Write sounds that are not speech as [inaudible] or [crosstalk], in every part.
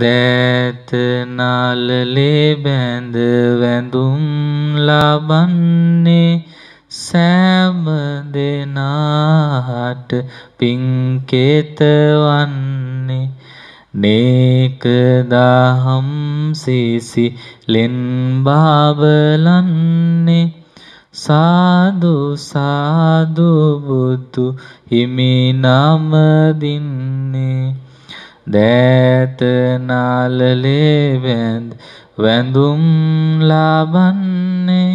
දෑත නලලේ බැඳ වැඳුම් ලබන්නේ සෑම දෙනාට පින්කෙතවන්නේ නේක දහම් සීසි ලෙන් බාබලන්නේ සාදු සාදු බුදු හිමි නමදින්නේ දෑත නාලලේ වැඳ වැඳුම් ලබන්නේ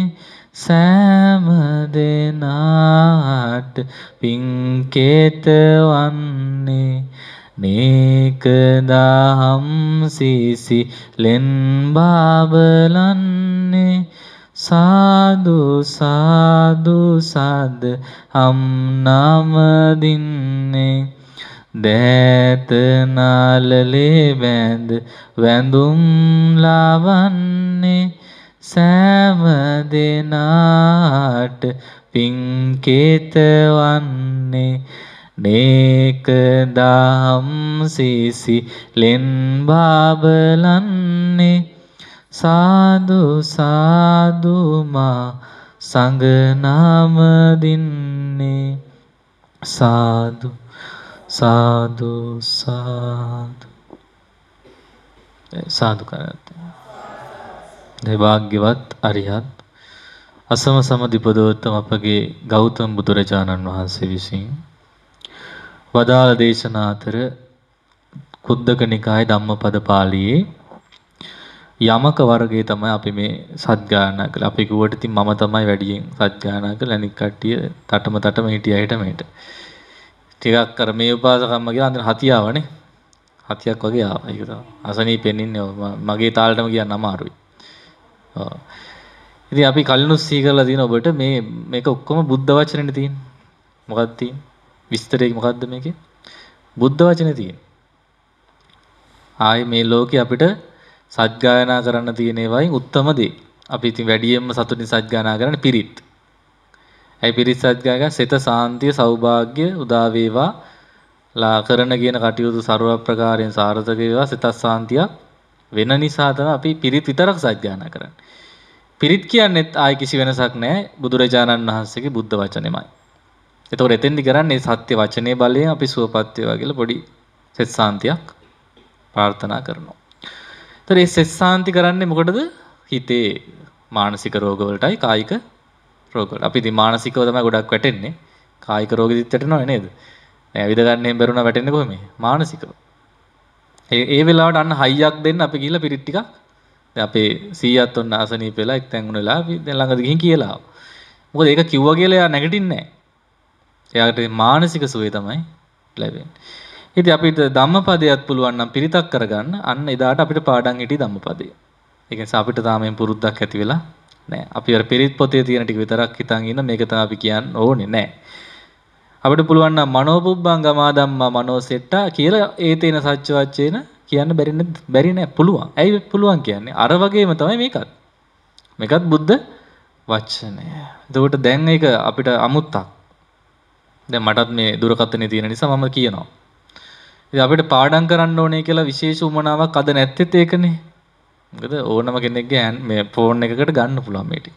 සෑම දෙනාට පින්කේත වන්නේ නේක දහම් සීසි ලෙන් බාබලන්නේ සාදු සාදු සාද හම් නමදින්නේ දෑත නාලලේ වැඳ වැඳුම් ලවන්නේ සෑම දෙනාට පින්කේත වන්නේ නේක දහම් සීසි ලෙන් බාබලන්නේ සාදු සාදුමා සංගනාම දින්නේ සාදු සාදු සාදු සාදු කරත් දෙභාග්‍යවත් අරිහත් අසම සම දිපදෝත්තම අපගේ ගෞතම බුදුරජාණන් වහන්සේ විසින් වදාළ දේශනා අතර කුද්දක නිකාය ධම්මපද පාළියේ යමක වර්ගයේ තමයි අපි මේ සත්ගානා කළා. අපි කිව්වට ඉතින් මම තමයි වැඩියෙන් සත්ගානා කළා. අනික කට්ටිය තටම තටම හිටියයිට මේට. ටිකක් අර මේ උපාසකම්ම කියලා අන්තිම හතියාවනේ. හතියක් වගේ ආවා ඒක තමයි. අසනීපෙන් ඉන්නේ මගේ තාලෙටම කියන්න අමාරුයි. ඔව්. ඉතින් අපි කලිනුත් සී කරලා තියෙන ඔබට මේ මේක ඔක්කොම බුද්ධ වචනෙනේ තියෙන්නේ. මොකක්ද තියෙන්නේ? විස්තරේ මොකද්ද මේකේ? බුද්ධ වචනේ තියෙන්නේ. ආයේ මේ ලෝකේ අපිට සත්ගායනා කරන්න තියෙන ඒවායින් උත්තරම දේ. අපි ඉතින් වැඩියෙන්ම සතුටින් සත්ගායනා කරන්නේ පිරිත්. ඇයි පිරිත් සත්කාරයක සිත සාන්තිය සෞභාග්‍ය උදා වේවා ලා කරන කියන කටයුතු ਸਰව ප්‍රකාරයෙන් සාර්ථක වේවා සිත සාන්තියක් වෙන නිසා තමයි අපි පිරිත් විතරක් සත්‍යඥාන කරන්නේ. පිරිත් කියන්නේත් ආයි කිසි වෙනසක් නැහැ බුදුරජාණන් වහන්සේගේ බුද්ධ වචනේමයි. එතකොට එතෙන්දි කරන්නේ සත්‍ය වචනේ බලයෙන් අපි සුවපත් වේවා කියලා පොඩි සෙත් සාන්තියක් ප්‍රාර්ථනා කරනවා. එතකොට මේ සෙත් සාන්ති කරන්නේ මොකටද? හිතේ මානසික රෝගවලටයි කායික රෝගවල. අපි ඉතින් මානසිකව තමයි ගොඩක් වැටෙන්නේ. කායික රෝගෙ දිත්තට නෝ නේද? ඇවිද ගන්නෙන් බැරුණා වැටෙන්නේ කොහොමද? මානසිකව. ඒ ඒ වෙලාවට අන්න හයියක් දෙන්න අපි ගිහිල්ලා පිරිත් ටිකක් දැන් අපේ සීයාත් ඔන්න අසනීප වෙලා එක්තැන් වුණ වෙලා අපි දැන් ළඟද ගිහින් කියලා ආවා. මොකද ඒක කිව්වා කියලා එයා නැගිටින්නේ නැහැ. එයාට මානසික සුවය තමයි ලැබෙන්නේ. ඉතින් අපිට ධම්මපදයක් පුළුවන් නම් පිරිතක් කරගන්න අන්න එදාට අපිට පාඩම් හිටි ධම්මපදය. ඒ නිසා අපිට තාමෙන් පුරුද්දක් ඇති වෙලා නෑ. අපි අර පිරිත් පොතේ තියෙන ටික විතරක් හිතන් ඉන්න මේක තමයි අපි කියන්න ඕනේ නෑ. අපිට පුළුවන් නම් මනෝපුබ්බංගමා ධම්මා මනෝසෙට්ටා කියලා ඒ තේන සත්‍යවචේන කියන්න බැරි නෑ බැරි නෑ පුළුවන්. ඇයි පුළුවන් කියන්නේ? අර වගේම තමයි මේකත්. මේකත් බුද්ධ වචනය. එතකොට දැන් ඒක අපිට අමුත්තක්. දැන් මටත් මේ දුරකථනේ තියෙන නිසා මම කියනවා. ඉතින් අපිට පාඩම් කරන්න ඕනේ කියලා විශේෂ උමනාවක් අද නැත්තේත් ඒකනේ. මොකද ඕනම කෙනෙක්ගේ මේ ෆෝන් එකකට ගන්න පුළුවන් මේ ටික.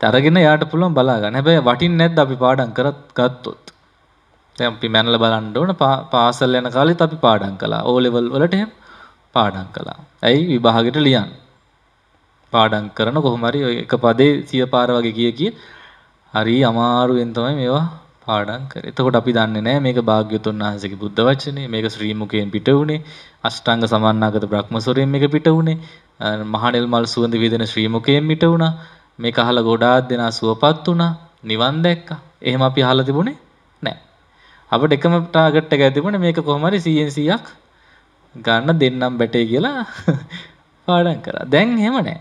අරගෙන යාට පුළුවන් බලා ගන්න. හැබැයි වටින්නේ නැද්ද අපි පාඩම් කරත් ගත්තොත්. දැන් අපි මැනලා බලන්න ඕන පාසල් යන කාලෙත් අපි පාඩම් කළා. ඕ ලෙවල් වලට එහෙම පාඩම් කළා. ඇයි විභාගෙට ලියන්න. පාඩම් කරන කොහොම හරි එක පදේ සිය පාර වගේ කිය කී හරි අමාරුවෙන් තමයි මේවා පාඩම් කරේ. එතකොට අපි දන්නේ නැහැ මේක භාග්‍යතුන් වහන්සේගේ බුද්ධ වචනේ, මේක ශ්‍රී මුකයෙන් පිට වුණේ, අෂ්ටාංග සමන්නාගත බ්‍රහ්මසොරයෙන් මේක පිට වුණේ. මහනෙල් මල් සුවඳ විදෙන ශ්‍රී මුකයෙන් මිට වුණා. මේක අහලා ගොඩාක් දෙනා සුවපත් වුණා. නිවන් දැක්කා. එහෙම අපි අහලා තිබුණේ නැහැ. අපිට එකම ටාගට් එකයි තිබුණේ මේක කොහොම හරි 100 100ක් ගන්න දෙන්නම් බැටේ කියලා [laughs] පාඩම් කරා. දැන් එහෙම නැහැ.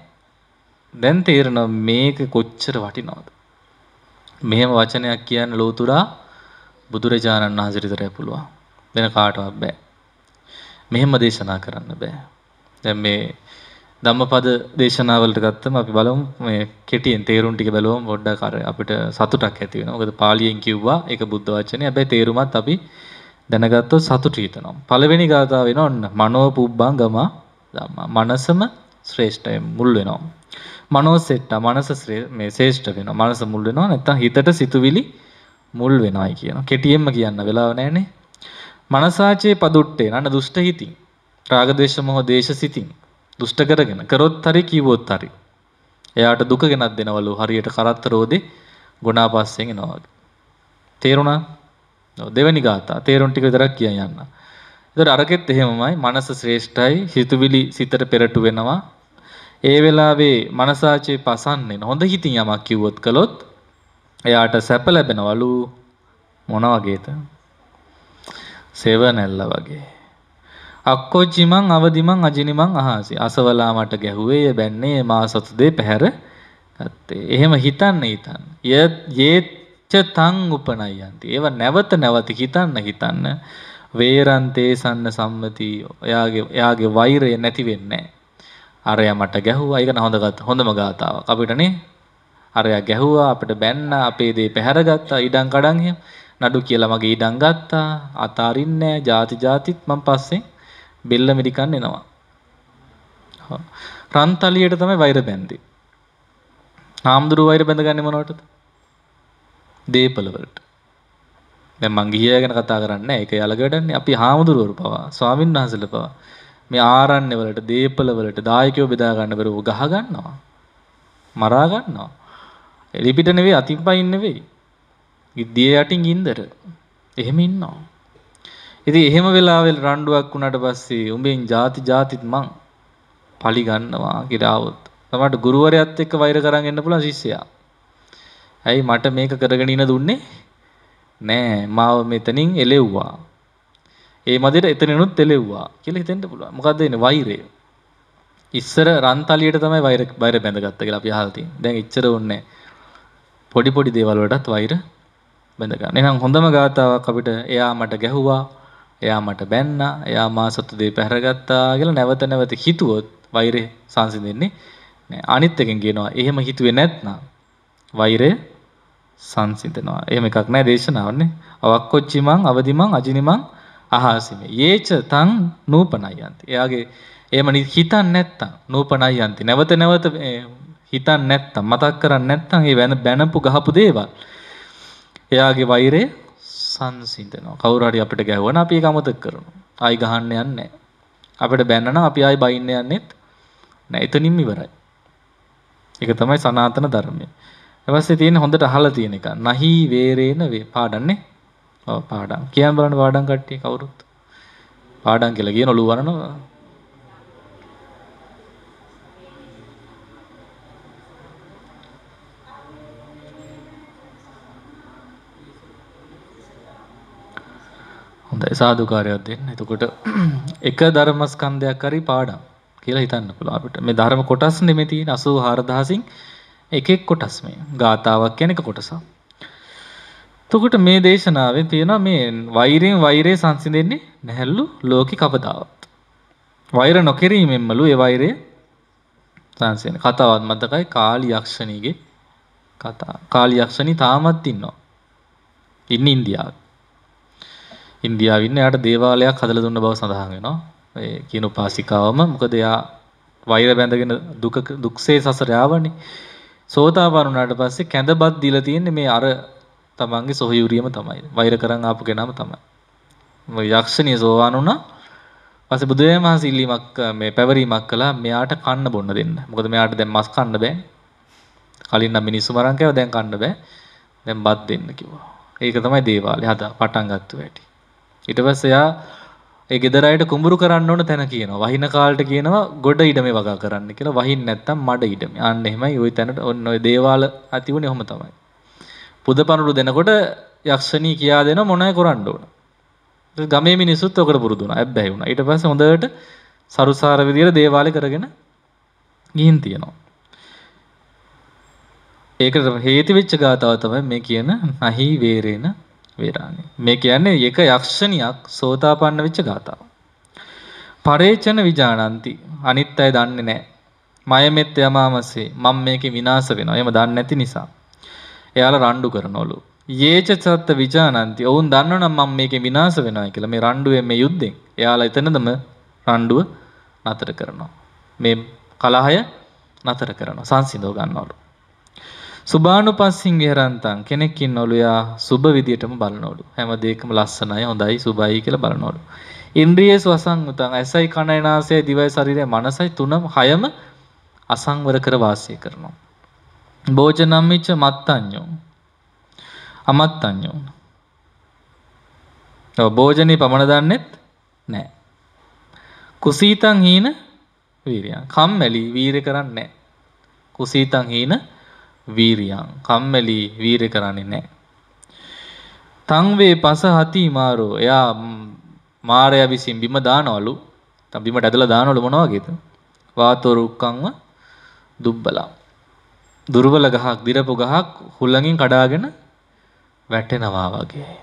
දැන් තේරෙනවා මේක කොච්චර වටිනවද. මෙහෙම වචනයක් කියන්න ලෝතුරා බුදුරජාණන් වහන්සේ විතරයි පුළුවන්. වෙන කාටවත් බෑ. මෙහෙම දේශනා කරන්න බෑ. දැන් මේ ධම්මපද දේශනාවලට ගත්තම අපි බලමු මේ කෙටියෙන් තේරුම් ටික බැලුවම පොඩ්ඩක් අර අපිට සතුටක් ඇති වෙනවා. මොකද පාලියෙන් කිව්වා ඒක බුද්ධ වචනේ. හැබැයි තේරුමත් අපි දැනගත්තොත් සතුට හිතනවා. පළවෙනි ගාථාව වෙන ඔන්න මනෝ පුබ්බං ගම ධම්මා. මනසම ශ්‍රේෂ්ඨයි මුල් වෙනවා. මනෝ සෙට්ට මනස මේ ශ්‍රේෂ්ඨ වෙනවා. මනස මුල් වෙනවා නැත්තම් හිතට සිතුවිලි මුල් වෙනවායි කියනවා. කෙටියෙන්ම කියන්න වෙලාව නැහැනේ. මනසාචේ පදුට්ටේ නන දුෂ්ට හිතින් රාග ද්වේෂ මොහ දේශ සිතින් දුෂ්ට කරගෙන කරොත් හරි කීවොත් හරි. එයාට දුක ගෙනත් දෙනවලු හරියට කරත්තරෝදේ ගුණාපස්සෙන් එනවා වගේ. තේරුණා? ඔව් දෙවෙනි ગાතා තේරුම් ටික විතරක් කියන් යන්න. ඒතර අරකෙත් එහෙමමයි මනස ශ්‍රේෂ්ඨයි හිතුවිලි සිතට පෙරටු වෙනවා. ඒ වෙලාවේ මනසාචේ පසන්නේ හොඳ හිතින් යමක් කිව්වොත් කළොත් එයාට සැප ලැබෙනවලු මොන වගේද? සෙවනැල්ල වගේ. අක්කොච්චිමං අවදිමං අජිනිමං අහාසි. අසවලා මට ගැහුවේය බැන්නේය මා සතු දේ පැහැර ගත්තේ. එහෙම හිතන්න හිතන්න. යේච්ච තං උපනයන්ති. ඒව නැවත නැවත හිතන්න හිතන්න වේරන්තේ සන්න සම්මති ඔයාගේ එයාගේ වෛරය නැති වෙන්නේ අරයා මට ගැහුවා. ඒක හොඳ හොඳම ගාතාවක්. අපිටනේ අරයා ගැහුවා අපිට බැන්න අපේ දේ පැහැරගත්තා ඉඩම් කඩම් නඩු කියලා මගේ ඉඩම් ගත්තා අතාරින්නේ නැහැ ಜಾති ಜಾතිත් මං පස්සේ බෙල්ල මිරිකන්න එනවා. රන්තලියට තමයි වෛර බැන්දේ. හාමුදුරුව වෛර බැඳගන්නේ මොනවටද? දේපලවලට. දැන් මං ගිහියා ගැන කතා කරන්නේ නැහැ. ඒක යාලගේ වැඩන්නේ. අපි හාමුදුරුවරු පවා, ස්වාමීන් වහන්සේලා පවා මේ ආරණ්‍ය වලට, දේපල වලට දායකයෝ බෙදා ගන්න බැරුව ගහ ගන්නවා. මරා ගන්නවා. එලිපිට නෙවෙයි අතින් පයින් නෙවෙයි. දිය යටින් ඉන්දර. එහෙම ඉන්නවා. ඉතින් එහෙම වෙලාවෙල් රණ්ඩුවක් වුණාට පස්සේ උඹෙන් ಜಾති ಜಾතිත් මං පලි ගන්නවා කියලා આવොත් තමයි ගුරුවරයාත් එක්ක වෛර කරන් එන්න පුළුවන් ශිෂ්‍යයා. ඇයි මට මේක කරගෙන ඉන්න දුන්නේ? නෑ මාව මෙතනින් එලෙව්වා. ඒ මදිර එතනිනුත් එලෙව්වා කියලා හිතෙන්න පුළුවන්. මොකද්ද එන්නේ වෛරය. ඉස්සර රන්තලියට තමයි වෛර වෛර බැඳගත්ත කියලා අපි අහලා තියෙන්නේ. දැන් එච්චර ඕනේ පොඩි පොඩි දේවල් වලටත් වෛර බැඳ ගන්න. එහෙනම් හොඳම ගාතාවක් අපිට එයා මට ගැහුවා එයා මට බැන්නා, එයා මා සතු දෙය පැහැරගත්තා කියලා නැවත නැවත හිතුවොත් වෛරය සංසිඳෙන්නේ නෑ. අනිත් එකෙන් කියනවා එහෙම හිතුවේ නැත්නම් වෛරය සංසිඳනවා. එහෙම එකක් නෑ දේශනාවන්නේ. අවක්කොච්චිමං අවදිමං අජිනිමං අහාසිමේ. යේච තං නූපනයන්ති. එයාගේ එහෙම හිතන්නේ නැත්තම් නූපනයන්ති. නැවත නැවත හිතන්නේ නැත්තම් මතක් කරන්නේ නැත්තම් ඒ බැනපු ගහපු දේවල් එයාගේ වෛරය සංසිඳනවා. කවුරු හරි අපිට ගැහුවා නම් අපි ඒක අමතක කරනවා. ආයි ගහන්න යන්නේ නැහැ. අපිට බැන්න නම් අපි ආයි බයින්න යන්නෙත් නැහැ. එතනින්ම ඉවරයි. ඒක තමයි සනාතන ධර්මය. ඊපස්සේ තියෙන හොඳට අහලා තියෙන එක. නහි වේරේන වේ පාඩන්නේ. ඔව් පාඩම්. කියන් බලන්න පාඩම් කට්ටිය කවුරුත්. පාඩම් කියලා කියන ඔළුව වරනවා. හොඳයි සාදුකාරයක් දෙන්න. එතකොට [clears throat] එක ධර්මස්කන්ධයක් හරි පාඩම් කියලා හිතන්න පුළුවන් අපිට. මේ ධර්ම කොටස් නෙමෙයි තියෙන 84000න් එක එක් කොටස් මේ. ගාතාවක් කියන එක කොටසක්. එතකොට මේ දේශනාවේ තියෙනවා මේ වෛරයෙන් වෛරය සංසිඳෙන්නේ නැහැලු ලෝකේ කවදාවත්. වෛර නොකිරීමෙන්මලු ඒ වෛරය සංසිඳෙන. කතාවත් මතකයි කාලි යක්ෂණීගේ කතා. කාලි යක්ෂණී තාමත් ඉන්නවා. ඉන්නේ ඉන්දියාවේ. ඉන්දියාවේ ඉන්න එයාට දේවාලයක් හදලා දුන්න බව සඳහන් වෙනවා. ඒ කියන උපාසිකාවම මොකද එයා වෛර බැඳගෙන දුක දුක්සේ සසර යාවනේ. සෝතාපන්න වුණාට පස්සේ කැඳපත් දීලා තියෙන්නේ මේ අර තමන්ගේ සොහයුරියම තමයි. වෛර කරන් ආපු කෙනාම තමයි. මොකද යක්ෂණිය සෝවාන් වුණා. පස්සේ බුදුරජාණන් වහන්සේ ඉල්ලීමක් මේ පැවරීමක් කළා මෙයාට කන්න බොන්න දෙන්න. මොකද මෙයාට දැන් මස් කන්න බෑ. කලින් නම් මිනිස්සු මරන් කෑවා දැන් කන්න බෑ. දැන් බත් දෙන්න කිව්වා. ඒක තමයි දේවාලේ හදා පටන් ගත්ත වෙටි. ඊට පස්සේ එයා ඒ ගෙදර අයට කුඹුරු කරන්න ඕන තැන කියනවා. වහින කාලට කියනවා ගොඩ ඉඩමේ වගා කරන්න කියලා. වහින් නැත්තම් මඩ ඉඩමේ. අන්න එහෙමයි ওই තැනට ඔන්න ඔය දේවාල ඇති වුණේ ඔහම තමයි. පුදපණුරු දෙනකොට යක්ෂණී කියා දෙන මොනවයි කරන්න ඕන. ගමේ මිනිස්සුත් ඔකට පුරුදු වුණා. ඇබ්බැහි වුණා. ඊට පස්සේ හොඳට සරුසාර විදියට දේවාලේ කරගෙන ගිහින් තියෙනවා. ඒකට හේතු වෙච්ච ගාතාව තමයි මේ කියන අහි වේරේන වේරාණේ. මේ කියන්නේ එක යක්ෂණියක් සෝතාපන්න වෙච්ච ගාතාව. පරේචන විජානಂತಿ අනිත් අය දන්නේ නැහැ. මයමෙත් යමාමසේ මම මේකේ විනාශ වෙනවා. එහෙම දන්නේ නැති නිසා. එයාලා රණ්ඩු කරනවලු. යේච සත්ත්‍ය විජානಂತಿ ඔවුන් දන්නවනම් මම මේකේ විනාශ වෙනවා කියලා මේ රණ්ඩුවේ මේ යුද්ධෙන්. එයාලා එතනදම රණ්ඩුව නතර කරනවා. මේ කලහය නතර කරනවා. සංසිඳව ගන්නවලු. සුභානුපස්සින් විහරන්තං කෙනෙක් ඉන්නවලු යා සුබ විදියටම බලනවලු. හැම දෙයකම ලස්සනයි, හොඳයි, සුබයි කියලා බලනවලු. ඉන්ද්‍රියේ සසංගතං ඇසයි කනයි නාසයයි දිවයි ශරීරයයි මනසයි තුනම හයම අසංවර කර වාසය කරනවා. භෝජනම්මිච්ච මත්තඤ්ඤෝ. අමත්තඤ්ඤෝ. ඔව් භෝජනේ පමණ දන්නෙත් නැහැ. කුසීතං හීන වීරියං. කම්මැලි වීරය කරන්නේ නැහැ. කුසීතං හීන වීරියං කම්මැලි වීර කරන්නේ නැහැ. තංවේ පස හති මාරෝ එයා මාරයා විසින් බිම දානවලු. තම බිමට ඇදලා දානවලු මොන වගේද? වාතෝරුක්කංව දුබ්බලම්. දුර්වල ගහක්, දිරපු ගහක් හුළඟින් කඩාගෙන වැටෙනවා වගේ.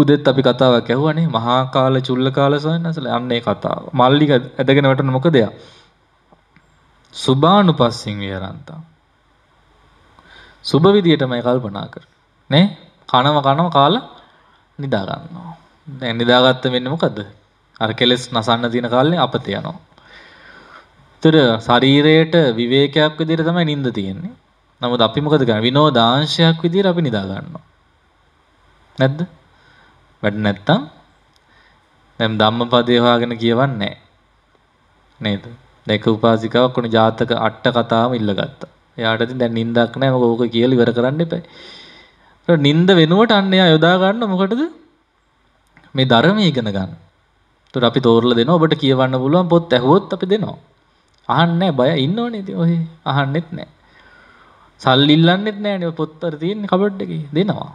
උදෙත් අපි කතාවක් ඇහුවනේ මහා කාල චුල්ල කාල සයන්සල අන්න ඒ කතාව. මල්ලි ඇදගෙන වැටෙන මොකද එයා? සුභානුපස්සෙන් විහරන්තා. සුභ විදියටමයි කල්පනා කරන්නේ. නේ? කනව කනව කාලා නිදා ගන්නවා. දැන් නිදාගත්ත වෙන්නේ මොකද? අර කෙලස් නසන්න තියෙන කාලේ අපත යනවා. ඒතර ශරීරයට විවේකයක් විදියට තමයි නිින්ද තියෙන්නේ. නමුත් අපි මොකද කරන්නේ? විනෝදාංශයක් විදියට අපි නිදා ගන්නවා. නැද්ද? වැඩ නැත්තම් දැන් ධම්මපදේ හොයාගෙන කියවන්නේ නේද? දැන් එක උපාසිකාව ඔක්කොම ජාතක අට කතාවම ඉල්ලගත්තා. එයාට ඉතින් දැන් නිින්දක් නැහැ. මොකද ඕක කියලා ඉවර කරන්න එපා. ඊට නිින්ද වෙනුවට අන්න එයා යොදා ගන්න මොකටද? මේ ධර්මය ඉගෙන ගන්න. ඒතර අපි තෝරලා දෙනවා ඔබට කියවන්න පුළුවන් පොත් ඇහුවොත් අපි දෙනවා. අහන්නේ බය ඉන්නෝනේ ඉතින් ඔහේ අහන්නෙත් නැහැ. සල්ලි ඉල්ලන්නෙත් නැහැනේ පොත්තර තියෙන්නේ කබඩ් එකේ දෙනවා.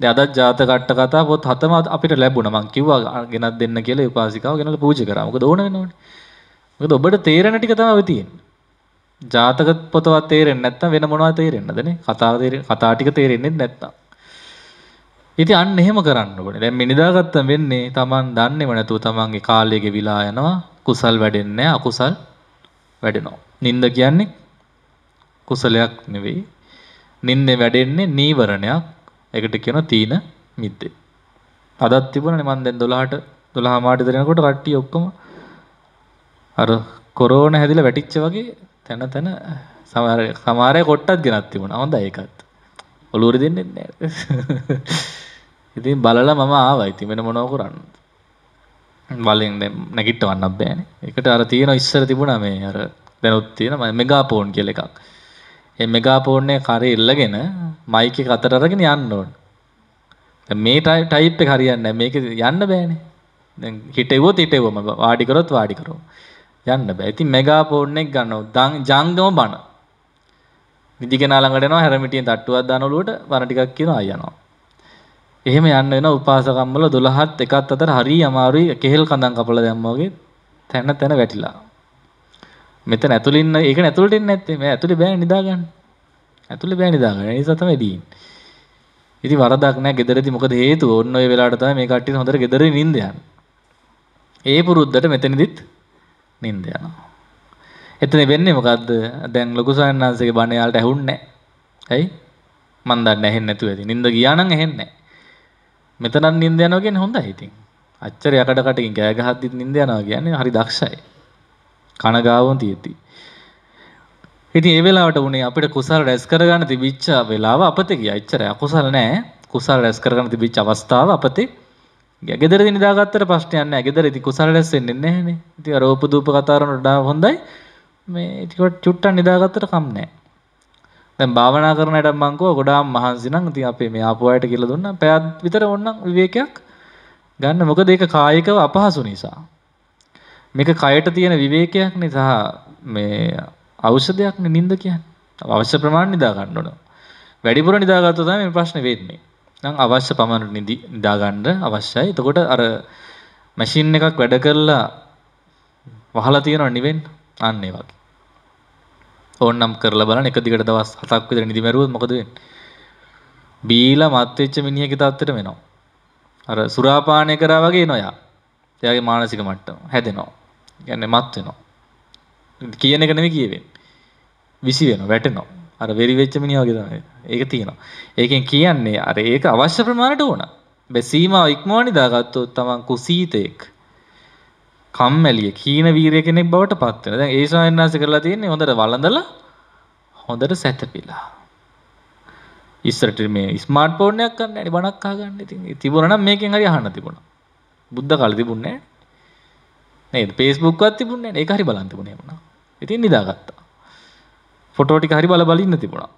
දැන් අදත් ජාතක අට කතා පොත් හතම අපිට ලැබුණා. මං කිව්වා ගෙනත් දෙන්න කියලා උපාසිකාව ගෙනලා පූජා කරා. මොකද ඕන වෙනවනේ. මොකද ඔබට තේරෙන ටික තමයි ඔය තියෙන්නේ. ජාතක පොතවත් තේරෙන්නේ නැත්නම් වෙන මොනවද තේරෙන්නද නේ? කතාව තේරෙන්නේ කතා ටික තේරෙන්නේ නැත්නම්. ඉතින් අන්න එහෙම කරන්න ඕනේ. දැන් මේ නිදාගත්තම වෙන්නේ Taman දන්නේම නැතුව Tamanගේ කාලය ගෙවිලා යනවා. කුසල් වැඩෙන්නේ අකුසල් වැඩෙනවා. නිින්ද කියන්නේ කුසලයක් නෙවෙයි. නිින්නේ වැඩෙන්නේ නීවරණයක්. ඒකට කියනවා තීන මිද්දේ. අදත් තිබුණනේ මම දැන් 12ට 12 මාට දෙනකොට කට්ටිය ඔක්කොම අර කොරෝන හැදිලා වැටිච්ච වගේ තන තන සමහර සමහර අය කොට්ටත් ගෙනත් තිබුණා. හොඳයි ඒකත්. ඔලුවර දෙන්නේ නැහැ. [laughs] ඉතින් බලලා මම ආවා. ඉතින් වෙන මොනව කරන්නද? බලෙන් දැන් නැගිටවන්නත් බෑනේ. ඒකට අර තියෙන ඉස්සර තිබුණා මේ අර දැනුත් තියෙන මෙගාෆෝන් කියලා එකක්. ඒ මෙගාෆෝන් එකේ කරේ ඉල්ලගෙන මයික් එක අතට අරගෙන යන්න ඕන. මේ ටයිප් එක හරියන්නේ නැහැ. මේක යන්න බෑනේ. දැන් හිටෙව්වොත් හිටෙව්වම වාඩි කරොත් වාඩි කරොත්. යන්න බෑ. ඉතින් මෙගා ෆෝන් එක ගන්නවා. ජංගම බණ. නිදිගෙන ළඟට එනවා හැරමිටියෙන් තට්ටුවක් දාන ඔලුවට බණ ටිකක් කියනවා ආය යනවා. එහෙම යන්න වෙන උපාසකම්වල 12ත් එකත් අතර හරි අමාරුයි කෙහෙල් කඳන් කපලා දැම්මා වගේ තැන තැන වැටිලා. මෙතන ඇතුළින් ඒක ඇතුළට එන්නේ නැත්තේ. මේ ඇතුළේ බෑ නිදා ගන්න. ඇතුළේ බෑ නිදා ගන්න. ඒ නිසා තමයි දීන්නේ. ඉතින් වරදක් නෑ gederedi මොකද හේතුව? ඔන්න ඔය වෙලාවට තමයි මේ කට්ටිය හොඳට gederedi නිින්ද යන්නේ. ඒ පුරුද්දට මෙතනදිත් නින්ද යනවා. එතන වෙන්නේ මොකද්ද? දැන් ලොකු සයන්නාංශගේ බණ යාලට ඇහුන්නේ නැහැ. ඇයි? මන් දන්නේ ඇහෙන්නේ නැතුව ඇති. නින්ද ගියා නම් ඇහෙන්නේ නැහැ. මෙතනත් නින්ද යනවා කියන්නේ හොඳයි ඉතින්. අච්චර යකඩ කටකින් කෑ ගහද්දිත් නින්ද යනවා කියන්නේ හරි දක්ෂයි. කනගාවම තියෙති. ඉතින් ඒ වෙලාවට උනේ අපිට කුසල රැස් කරගන්න තිබිච්ච වෙලාව අපතේ ගියා. එච්චර අකුසල නෑ. කුසල රැස් කරගන්න තිබිච්ච අවස්ථාව අපතේ ගෙදර නිදාගත්තට ප්‍රශ්නයන්න ගෙදර ඉති කුසල් ලැස්සෙන්නේ නැහැනේ. ඉතින් අර උපදූප කතාරන වඩා හොඳයි. මේ ටිකක් චුට්ටක් නිදාගත්තට කම් නැහැ. දැන් භාවනා කරන ඩම් මංකෝ ගොඩාක් මහන්සි නම් ඉතින් අපේ මේ ආපු අයට කියලා දුන්නා. පැයක් විතර ඕනනම් විවේකයක් ගන්න. මොකද ඒක කායිකව අපහසු නිසා. මේක කයට තියෙන විවේකයක් නිසා මේ ඖෂධයක් නින්ද කියන්නේ. අවශ්‍ය ප්‍රමාණය නිදා ගන්න ඕන. වැඩිපුර නිදාගත්තොත් තමයි මේ ප්‍රශ්නේ වෙන්නේ. නම් අවශ්‍ය පමණට නිදි නිදාගන්න අවශ්‍යයි. එතකොට අර මැෂින් එකක් වැඩ කරලා වහලා තියනව නිවෙන්න. අන්න ඒ වගේ. ඕන්නම් කරලා බලන්න එක දිගට දවස් 7ක් විතර නිදි මැරුවොත් මොකද වෙන්නේ? බීලා මත් වෙච්ච මිනිහගේ තත්ත්වයට වෙනවා. අර සුරාපානය කරා වගේ නොයා. එයාගේ මානසික මට්ටම හැදෙනවා. කියන්නේ මත් වෙනවා. කියන එක නෙමෙයි කියවෙන්නේ. විසි වෙනවා, වැටෙනවා. අර වෙරි වෙච්ච මිනිහා වගේ තමයි. ඒක තියෙනවා. ඒකෙන් කියන්නේ අර ඒක අවශ්‍ය ප්‍රමාණයට ඕන. හැබැයි සීමාව ඉක්මවා නිදාගත්තොත් තමන් කුසීතෙක් කම්මැලිය කීන වීරිය කෙනෙක් බවට පත් වෙනවා. දැන් ඒ ස්වාමීන් කරලා තියෙන්නේ හොඳට වළඳලා හොඳට සැතපීලා. ඉස්සරට මේ ස්මාර්ට් ෆෝන් එකක් ගන්න ඇනි බණක් අහගන්න. ඉතින් තිබුණා නම් මේකෙන් හරි අහන්න තිබුණා. බුද්ධ කාලේ තිබුණේ නැහැ. නේද? Facebook වත් තිබුණේ නැහැ. ඒක හරි බලන් තිබුණේ වුණා. ඉතින් නිදාගත්තා. ෆොටෝ ටික හරි බල බල ඉන්න තිබුණා.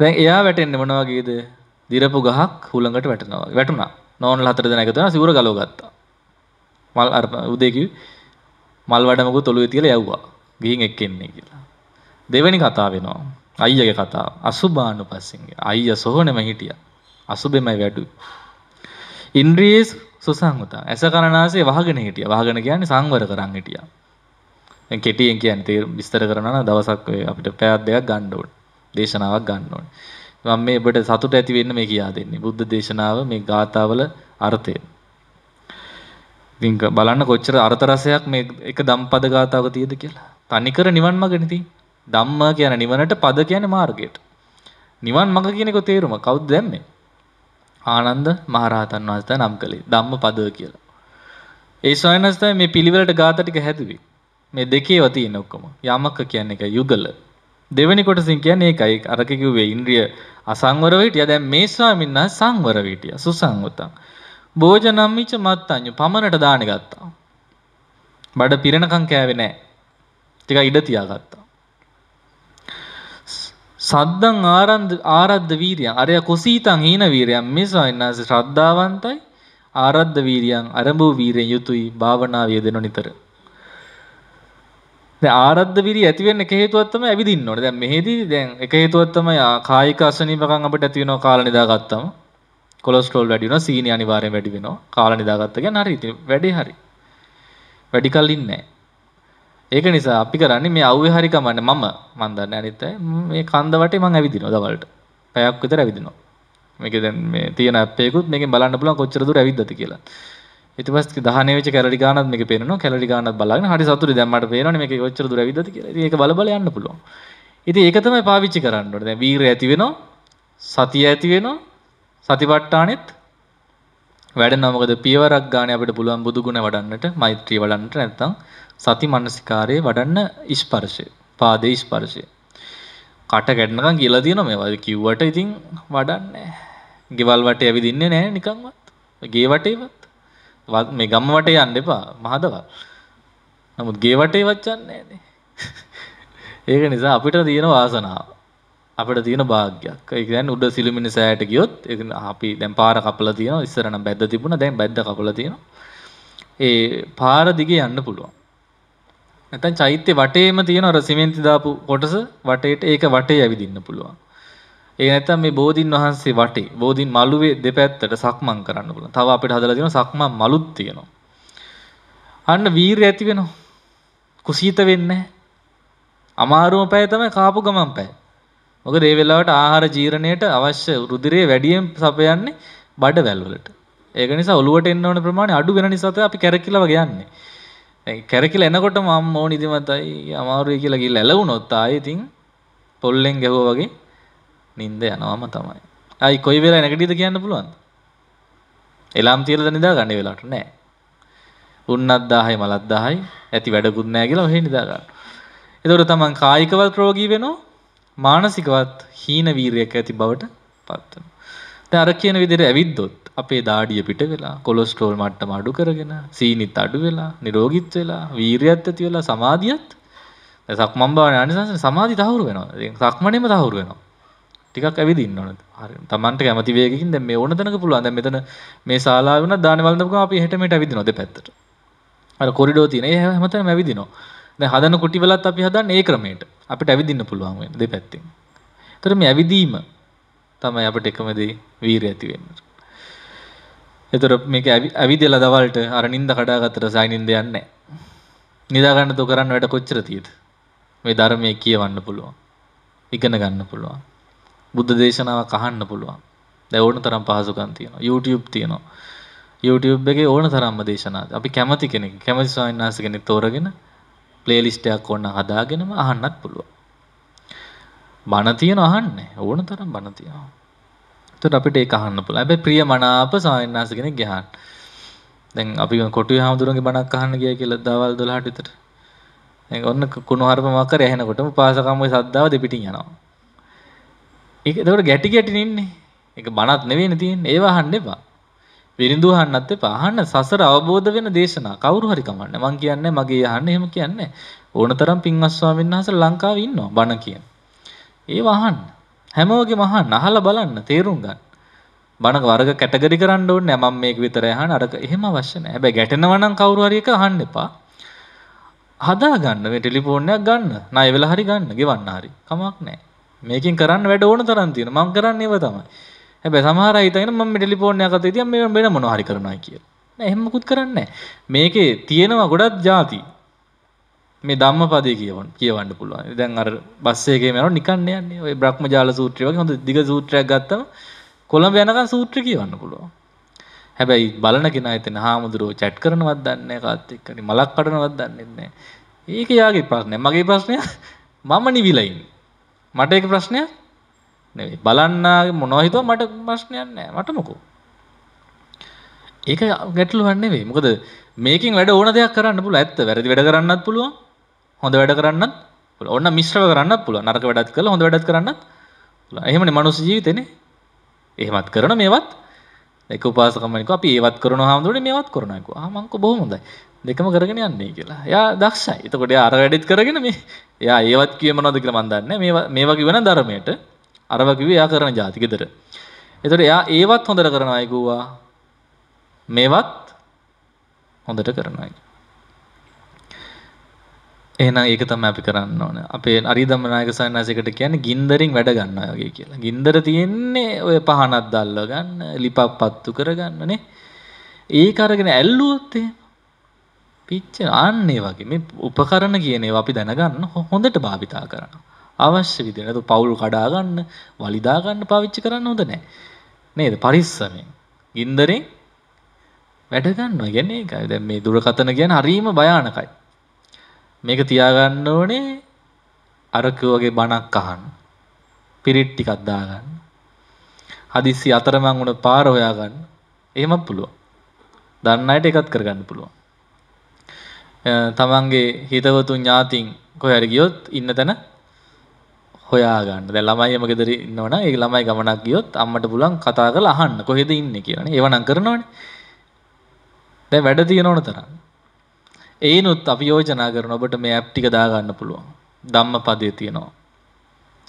දැන් එයා වැටෙන්නේ මොන වගේද? දිරපු ගහක් හුළඟට වැටෙනවා වගේ. වැටුණා. නෝන්ලා හතර දෙනා එකතු වෙලා සිවුර ගලව ගත්තා. මල් අර උදේ කිව්වේ මල් වැඩමකුත් ඔළුවේ තියලා යව්වා. ගිහින් එක්කෙන්නේ කියලා. දෙවෙනි කතාව වෙනවා. අයියගේ කතාව. අසුභානුපස්සින්ගේ. අයියා සොහොනෙම හිටියා. අසුබෙමයි වැඩු. ඉන්ද්‍රියේ සුසංගතා. ඇස කරනාසේ වහගෙන හිටියා. වහගෙන කියන්නේ සංවර කරන් හිටියා. කෙටියෙන් කියන්න තේ විස්තර කරනන දවසක් අපිට පැත් දෙයක් ගණ්ඩෝන් දේශනාවක් ගන්නඕන් මම මේ ඔබට සතුට ඇතිවෙන්න මේ කියා දෙන්නේ බුද්ධ දේශනාව මේ ගාථාවල අර්ථය ඉතින් බලන්න කොච්චර අර්ථ රසයක් මේ එක ධම්පද ගාථාවක තියෙද කියලා තනිකර නිවන් මගනේ තියෙන්නේ ධම්ම කියන නිවනට පද කියන්නේ මාර්ගයට නිවන් මඟ කියන එක තේරුම කවුද දැම්මේ ආනන්ද මහරහතන් වහන්සේ නම් කළේ ධම්ම පද කියලා ඒ ස්වාමීන් වහන්සේ මේ පිළිවෙලට ගාථා ටික හැදුවේ මේ දෙකේව තියෙන ඔක්කොම. යමක කියන්නේ එක යුගල. දෙවෙනි කොටසින් කියන්නේ ඒකයි. අරක කිව්වේ ඉන්ද්‍රිය අසංවර වේටිය. දැන් මේ ස්වාමීන් වහන්සේ සංවර වේටිය. සුසංගතං. භෝජනම්මිච මත්තඤ්ඤු පමනට දාන ගත්තා. බඩ පිරෙනකම් කෑවේ නැහැ. ටික ඉඩ තියාගත්තා. සද්දං ආරන්ද ආරද්ධ වීරියං අරය කුසීතං හීන වීරියං මේ ස්වාමීන් ශ්‍රද්ධාවන්තයි ආරද්ධ වීරියං අරඹ වූ වීරයෙන් යුතුයි භාවනාව යෙදෙනු නිතර ආරද්ධ විරි ඇතිවෙන්න එක හේතුවක් තමයි ඇවිදින්න ඕනේ. දැන් මෙහෙදී දැන් එක හේතුවක් තමයි කායික අසනීපකම් අපිට ඇති වෙනවා කාලා නිදාගත්තම. කොලෙස්ටරෝල් වැඩි වෙනවා, සීනි අනිවාර්යෙන් වැඩි වෙනවා. කාලා නිදාගත්ත කියන්නේ හරි ඉතින් වැඩේ හරි. වැඩි කල් ඉන්නේ ඒක නිසා අපි කරන්නේ මේ අවුවේ හරි කමන්නේ මම මන් දන්නේ අනිත් අය මේ කන්ද වටේ මං ඇවිදිනවා දවල්ට. පැයක් විතර ඇවිදිනවා. මේක දැන් මේ තියෙන ඇප් එකකුත් මේකෙන් බලන්න පුළුවන් කොච්චර දුර ඇවිද්දද කියලා. ඊට පස්සේ දහනේ වෙච්ච කැලරි ගානක් මේක පේනනවා කැලරි ගානක් බලාගෙන හරි සතුටුයි දැන් මට පේනවනේ මේක ඔච්චර දුර ඇවිද්දද කියලා. ඉතින් ඒක බල බල යන්න පුළුවන්. ඉතින් ඒක තමයි පාවිච්චි කරන්න ඕනේ. දැන් වීරය ඇති වෙනවා සතිය ඇති වෙනවා සතිපට්ඨානෙත් වැඩනවා මොකද පියවරක් ගානේ අපිට පුළුවන් බුදු ගුණ වඩන්නට මෛත්‍රී වඩන්නට නැත්නම් සති මනසිකාරයේ වඩන්න ස්පර්ශය පාදේ ස්පර්ශය කට ගැටනකම් කියලා තියෙනවා මේවා කිව්වට ඉතින් වඩන්නේ ගෙවල් වටේ ඇවිදින්නේ නැහැ නිකන්වත් ගේ වටේවත් මේ ගම වටේ යන්න එපා මහදවල්. නමුත් ගේ වටේ වච්චන්නේ නෑනේ. [laughs] ඒක නිසා අපිට තියෙන වාසනාව. අපිට තියෙන වාග්යක්. ඒ කියන්නේ උඩ සිළුමිණ සෑයට ගියොත් ඒක අපි දැන් පාර කපලා තියෙනවා. ඉස්සර නම් බැද්ද තිබුණා. දැන් බැද්ද කපලා තියෙනවා. ඒ පාර දිගේ යන්න පුළුවන්. නැත්නම් චෛත්‍ය වටේම තියෙන අර සිමෙන්ති දාපු කොටස වටේට ඒක වටේ ඇවිදින්න පුළුවන්. ඒ නැත්තම් මේ බෝධින් වහන්සේ වටේ බෝධින් මළුවේ දෙපැත්තට සක්මන් කරන්න පුළුවන්. තව අපිට හදලා තියෙනවා සක්මන් මලුත් තියෙනවා. අන්න වීරිය ඇති වෙනවා. කුසීත වෙන්නේ අමාරුම පැය තමයි කාපු ගමන් පැය. මොකද මේ වෙලාවට ආහාර ජීර්ණයට අවශ්‍ය රුධිරයේ වැඩියෙන් සපයන්නේ බඩ වැල්වලට. ඒක නිසා ඔලුවට එන්න ඕන ප්‍රමාණය අඩු වෙන නිසා තමයි අපි කැරකිලා වගේ යන්නේ. දැන් කැරකිලා එනකොට මම ඕන ඉදිමතයි අමාරුයි කියලා ගිහලා ඇලවුනොත් ආයෙ ඉතින් පොල්ලෙන් ගැහුවා වගේ නින්ද යනවාම තමයි. අයි කොයි වෙලාවෙ නැගිටිද කියන්න පුළුවන්ද? එලාම් තියලාද නිදා ගන්න වෙලාවට නෑ. උන්නත් 10යි මලත් 10යි ඇති වැඩකුත් නෑ කියලා ඔහේ නිදා ගන්න. එතකොට තමන් කායිකවත් රෝගී වෙනවා මානසිකවත් හීන වීරයක් ඇති බවට පත් වෙනවා. දැන් අර කියන විදිහට ඇවිද්දොත් අපේ දාඩිය පිට වෙලා කොලෙස්ටරෝල් මට්ටම අඩු කරගෙන සීනිත් අඩු වෙලා නිරෝගීත් වෙලා වීරියත් ඇති වෙලා සමාධියත් සක්මන් භාවනාවේ අනිසංස සමාධි තහවුරු වෙනවා. ඉතින් සක්මණේම තහවුරු වෙනවා. ටිකක් ඇවිදින්න ඕන. හරි. Tamanට කැමති වේගකින් දැන් මේ ඕන තැනක පුළුවන්. දැන් මෙතන මේ ශාලාවේ වුණා දාන වළඳපු ගමන් අපි එහෙට මෙහෙට ඇවිදිනවා දෙපැත්තට. අර කොරිඩෝ තියෙන. ඒ හැමතැනම ඇවිදිනවා. දැන් හදන කුටි වලත් අපි හදන්නේ ඒ ක්‍රමයට. අපිට ඇවිදින්න පුළුවන් වෙන දෙපැත්තෙන්. ඒතර මේ ඇවිදීම තමයි අපිට එකම දේ වීරිය ඇති වෙන්නේ. ඒතර මේක ඇවිදලා දවල්ට අර නිින්ද කඩාගත්තට සයි නිින්ද යන්නේ නැහැ. නිදා ගන්න තෝ කරන්න වැඩ කොච්චර තියෙද? මේ ධර්මයේ කියවන්න පුළුවන්. ඉගෙන ගන්න පුළුවන්. බුද්ධ දේශනාවක් අහන්න පුළුවන්. දැන් ඕන තරම් පහසුකම් තියෙනවා. YouTube තියෙනවා. YouTube එකේ ඕන තරම්ම දේශනා. අපි කැමති කෙනෙක්, කැමති ස්වාමීන් වහන්සේ කෙනෙක් තෝරගෙන playlist එකක් ඕන හදාගෙනම අහන්නත් පුළුවන්. බණ තියෙන අහන්නේ ඕන තරම් බණ තියෙනවා. එතකොට අපිට ඒක අහන්න පුළුවන්. හැබැයි ප්‍රිය මනාප ස්වාමීන් වහන්සේ කෙනෙක් ගහන්න. දැන් අපි කොටුවේ හාමුදුරන්ගේ බණක් අහන්න ගියා කියලා දවල් 12ට විතර. දැන් ඔන්න කුණුහරුප මකර ඇහෙනකොටම පාසකම්මේ සද්දාව දෙපිටින් යනවා. ඒක එතකොට ගැටි ගැටින් ඉන්නේ. ඒක බණක් නෙවෙයිනේ තියෙන්නේ. ඒව අහන්න එපා. විරිඳු අහන්නත් එපා. අහන්න සසර අවබෝධ වෙන දේශනා කවුරු හරි කමන්නේ. මං කියන්නේ මගේ අහන්න එහෙම කියන්නේ. ඕනතරම් පින්වත් ස්වාමීන් වහන්සේ ලංකාවේ ඉන්නවා බණ කියන. ඒව අහන්න. හැමෝගේම අහන්න. අහලා බලන්න තේරුම් ගන්න. බණක වර්ග කැටගරි කරන්න ඕනේ. මම මේක විතරයි අහන්න. අරක එහෙම අවශ්‍ය නැහැ. හැබැයි ගැටෙනවා නම් කවුරු හරි එක අහන්න එපා. හදා ගන්න මේ ටෙලිෆෝන් එකක් ගන්න ණය වෙලා හරි ගන්න ගෙවන්න හරි කමක් නැහැ මේකින් කරන්න වැඩ ඕන තරම් තියෙනවා. මම කරන්නේ ඒව තමයි. හැබැයි සමහර අය හිතගෙන මම මේ ටෙලිෆෝන් එකක් අතේ තියන් මේ වෙන මොනවා හරි කරනවා කියලා. නෑ එහෙම මුකුත් කරන්නේ නෑ. මේකේ තියෙනවා ගොඩක් ಜಾති. මේ ධම්මපදේ කියවන්න කියවන්න පුළුවන්. දැන් අර බස් එකේ යනවා නිකන් යන්නේ. ওই බ්‍රහ්මජාල සූත්‍රය වගේ හොඳ දිග සූත්‍රයක් ගත්තම කොළඹ යනකම් සූත්‍ර කියවන්න පුළුවන්. හැබැයි බලන කෙනා හිතන හාමුදුරුවෝ chat කරනවත් දන්නේ නැහැ කාත් එක්ක. මලක් කඩනවත් දන්නේ නැහැ. ඒක යාගේ ප්‍රශ්නය. මගේ ප්‍රශ්නය මම නිවිලා ඉන්නේ. මට ඒක ප්‍රශ්නයක් නෙවෙයි. බලන්නාගේ මොනවා හිතුවා මට ප්‍රශ්නයක් නෑ. මට මොකෝ. ඒක ගැටලුවක් නෙවෙයි. මොකද මේකෙන් වැඩ ඕන දෙයක් කරන්න පුළුවන්. ඇත්ත. වැරදි වැඩ කරන්නත් පුළුවන්. හොඳ වැඩ කරන්නත් පුළුවන්. ඕන්න මිශ්‍රව කරන්නත් පුළුවන්. නරක වැඩත් කළා හොඳ වැඩත් කරන්නත් පුළුවන්. එහෙමනේ මනුස්ස ජීවිතේනේ. එහෙමත් කරන මේවත් එක උපාසකමනික අපි ඒවත් කරන හාමුදුරනේ මේවත් කරනකෝ. ආ මංකෝ බොහොම හොඳයි. දෙකම කරගෙන යන්නේ කියලා. එයා දක්ෂයි. එතකොට එයා අර වැඩෙත් කරගෙන මේ එයා ඒවත් කියේ මොනවද කියලා මන් දන්නේ නැහැ. මේවා කිව්වන ධර්මයට අරව කිව්වේ එයා කරන જાති ගෙදර. එතකොට එයා ඒවත් හොඳට කරනවායි කිව්වා. මේවත් හොඳට කරනවායි. එහෙනම් ඒක තමයි අපි කරන්න ඕන. අපේ අරිදම්ම නායක සන්නාසයකට කියන්නේ ගින්දරින් වැඩ ගන්න වගේ කියලා. ගින්දර තියෙන්නේ ඔය පහනක් දැල්ව ගන්න, ලිපක් පත්තු කරගන්න නේ. ඒක අරගෙන ඇල්ලුවොත් එහෙම පිච්චෙන අන්නේ වගේ මේ උපකරණ කියන ඒවා අපි දැනගන්න හොඳට භාවිතා කරන්න. අවශ්‍ය විදිහට. ඒක පවුල් කඩා ගන්න, වලිදා ගන්න පාවිච්චි කරන්න හොඳ නැහැ. නේද? පරිස්සමෙන්. ගින්දරෙන් වැඩ ගන්නවා කියන්නේ ඒකයි. දැන් මේ දුරකතන කියන්නේ හරීම භයානකයි. මේක තියාගන්න ඕනේ අරක වගේ බණක් අහන්න. පිරිත් ටිකක් දාගන්න. හදිස්සි අතරමං වුණ පාර හොයාගන්න. එහෙමත් පුළුවන්. දන්න අයට එකත් කරගන්න පුළුවන්. තමන්ගේ හිතවතුන් ඥාතින් කොහරි ගියොත් ඉන්න තැන හොයාගන්න. දැන් ළමයි යම ගෙදර ඉන්නවනම් ඒ ළමයි ගමනක් ගියොත් අම්මට පුළුවන් කතා කරලා අහන්න කොහෙද ඉන්නේ කියලා නේ. ඒවනම් කරනවනේ. දැන් වැඩ තියෙනවන තරම්. ඒනොත් අපි යෝජනා කරන ඔබට මේ ඇප් ටික දාගන්න පුළුවන්. ධම්මපදයේ තියෙනවා.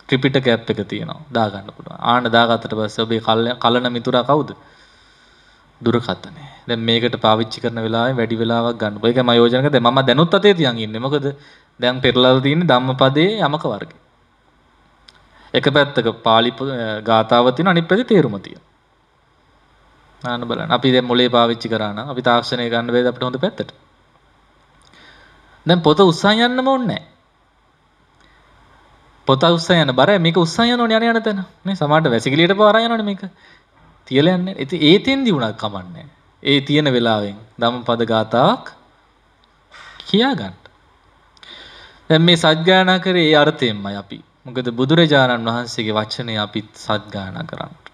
ත්‍රිපිටක ඇප් එක තියෙනවා. දාගන්න පුළුවන්. ආන දාගත්තට පස්සේ ඔබේ කලන මිතුරා කවුද? දුරකථනය. දැන් මේකට පාවිච්චි කරන වෙලාවේ වැඩි වෙලාවක් ගන්න. ඒක මම යෝජනා කරේ. මම දැනුත් අතේ තියන් ඉන්නේ. මොකද දැන් පෙරලලා තියෙන්නේ ධම්මපදයේ යමක වර්ගේ. එක පැත්තක pāli ගාතාව තියෙන අනිත් පැත්තේ තේරුම තියෙනවා. ආන බලන්න. අපි දැන් මොලේ පාවිච්චි කරා නම් අපි තාක්ෂණය ගන්න වේද අපිට හොඳ පැත්තට. දැන් පොත උස්සා යන්නම ඕනේ පොත උස්සා යන බර මේක උස්සා යන ඕනේ යන තැන. නේ සමහරට වැසිකිළියට පාරා යනවනේ මේක. තියලා යන්නේ. ඉතින් ඒ තෙන්දි උණක් කමන්නේ. ඒ තියෙන වෙලාවෙන් ධම්මපද ගාතාවක් කියා ගන්න. දැන් මේ සත්‍යානා කරේ ඒ අර්ථයෙන්මයි අපි. මොකද බුදුරජාණන් වහන්සේගේ වචනේ අපිත් සත්‍යානා කරන්නේ.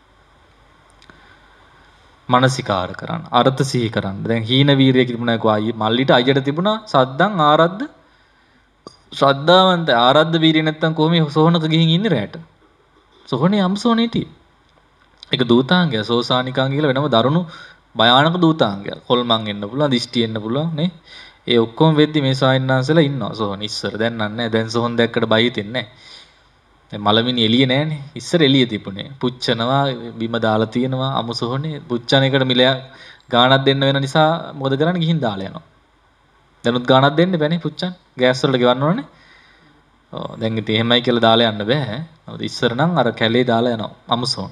මනසිකාර කරන්න අර්ථ සිහි කරන්න දැන් හීන වීරිය තිබුණා මල්ලිට අයියට තිබුණා සද්දං ආරද්ද ශ්‍රද්ධාවන්ත ආරද්ද වීරිය නැත්තම් කොහොම සෝහනක ගිහින් ඉන්නේ රැට සෝහනේ අම්සෝනේටි ඒක දූතාංගය සෝසානිකාංග කියලා වෙනම දරුණු භයානක දූතාංගයක් කොල්මන් එන්න පුළුවන් දිෂ්ටි එන්න පුළුවන් නේ ඒ ඔක්කොම වෙද්දි මේ සායන්නාන්සලා ඉන්නවා සෝහන ඉස්සර දැන් නෑ දැන් සෝහන් දැක්කට බයි තින්නේ නෑ මලමිනි එළිය නෑනේ. ඉස්සර එළිය තිබුණේ. පුච්චනවා, බිම දාලා තියෙනවා, අමුසොහනේ. පුච්චන එකට මිලයක් ගාණක් දෙන්න වෙන නිසා මොකද කරන්නේ? ගිහින් දාලා යනවා. දැනුත් ගාණක් දෙන්න බෑනේ පුච්චන්. ගෑස් වලට ගෙවන්න ඕනේ. ඔව් දැන් ඉතින් එහෙමයි කියලා දාලා යන්න බෑ. මොකද ඉස්සර නම් අර කැලේ දාලා යනවා. අමුසොහන.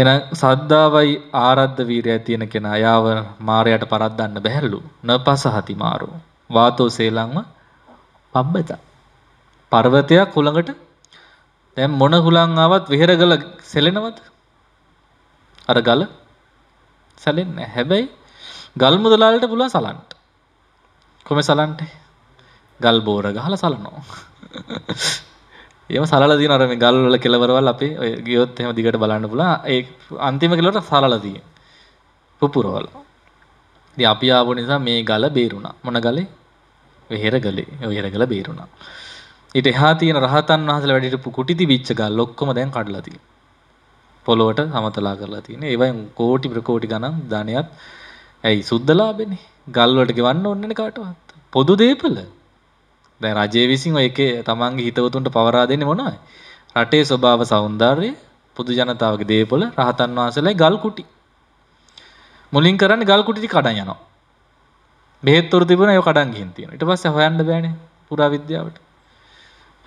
එන සද්ධාවයි ආරද්ධ වීරය තියෙන කෙනා යාව මාරයට පරද්දන්න බැහැලු. නපසහති මාරෝ. වාතෝ සේලංව පබ්බතා පර්වතයක් හුළඟට දැන් මොන හුලං ආවත් විහෙරගල සැලෙනවද? අර ගල සැලෙන්නේ නැහැ. හැබැයි ගල් මුදලාලට පුළුවන් සලන්න. කොහොමද සලන්නේ? ගල් බෝර ගහලා සලනවා. [laughs] එහෙම සලලා දින අර මේ ගල් වල කෙලවරවල් අපි ඔය ගියොත් එහෙම දිගට බලන්න පුළුවන්. ඒ අන්තිම කෙලවරට සලලා තියෙන. පුපුරවල. ඉතින් අපි ආපු නිසා මේ ගල බේරුණා. මොන ගලේ? වෙහෙර ගලේ. වෙහෙර ගල බේරුණා. ඊට එහා තියෙන රහතන් වහන්සේලා වැඩ හිටපු කුටි තිබිච්ච ගල් ඔක්කොම දැන් කඩලා තියෙනවා. පොළොවට සමතලා කරලා තියෙනවා. ඒවෙන් කෝටි ප්‍රකෝටි ගණන් ධනයක් ඇයි සුද්ධලාභෙනේ. ගල් වලට ගෙවන්න ඕනේ කාටවත්. පොදු දේපල. දැන් රජයේ විසින් ඔය එකේ තමන්ගේ හිතවතුන්ට පවරා දෙන්නේ මොනවයි? රටේ ස්වභාව సౌందර්යය, පොදු ජනතාවගේ දේපල, රහතන් වහන්සේලායි ගල් කුටි. මුලින් කරන්නේ ගල් කුටි කඩන් යනවා. බෙහෙත් තොර තිබුණා ඒක කඩන් ගිහින් තියෙනවා. ඊට පස්සේ හොයන්න බෑනේ පුරාවිද්‍යාවට.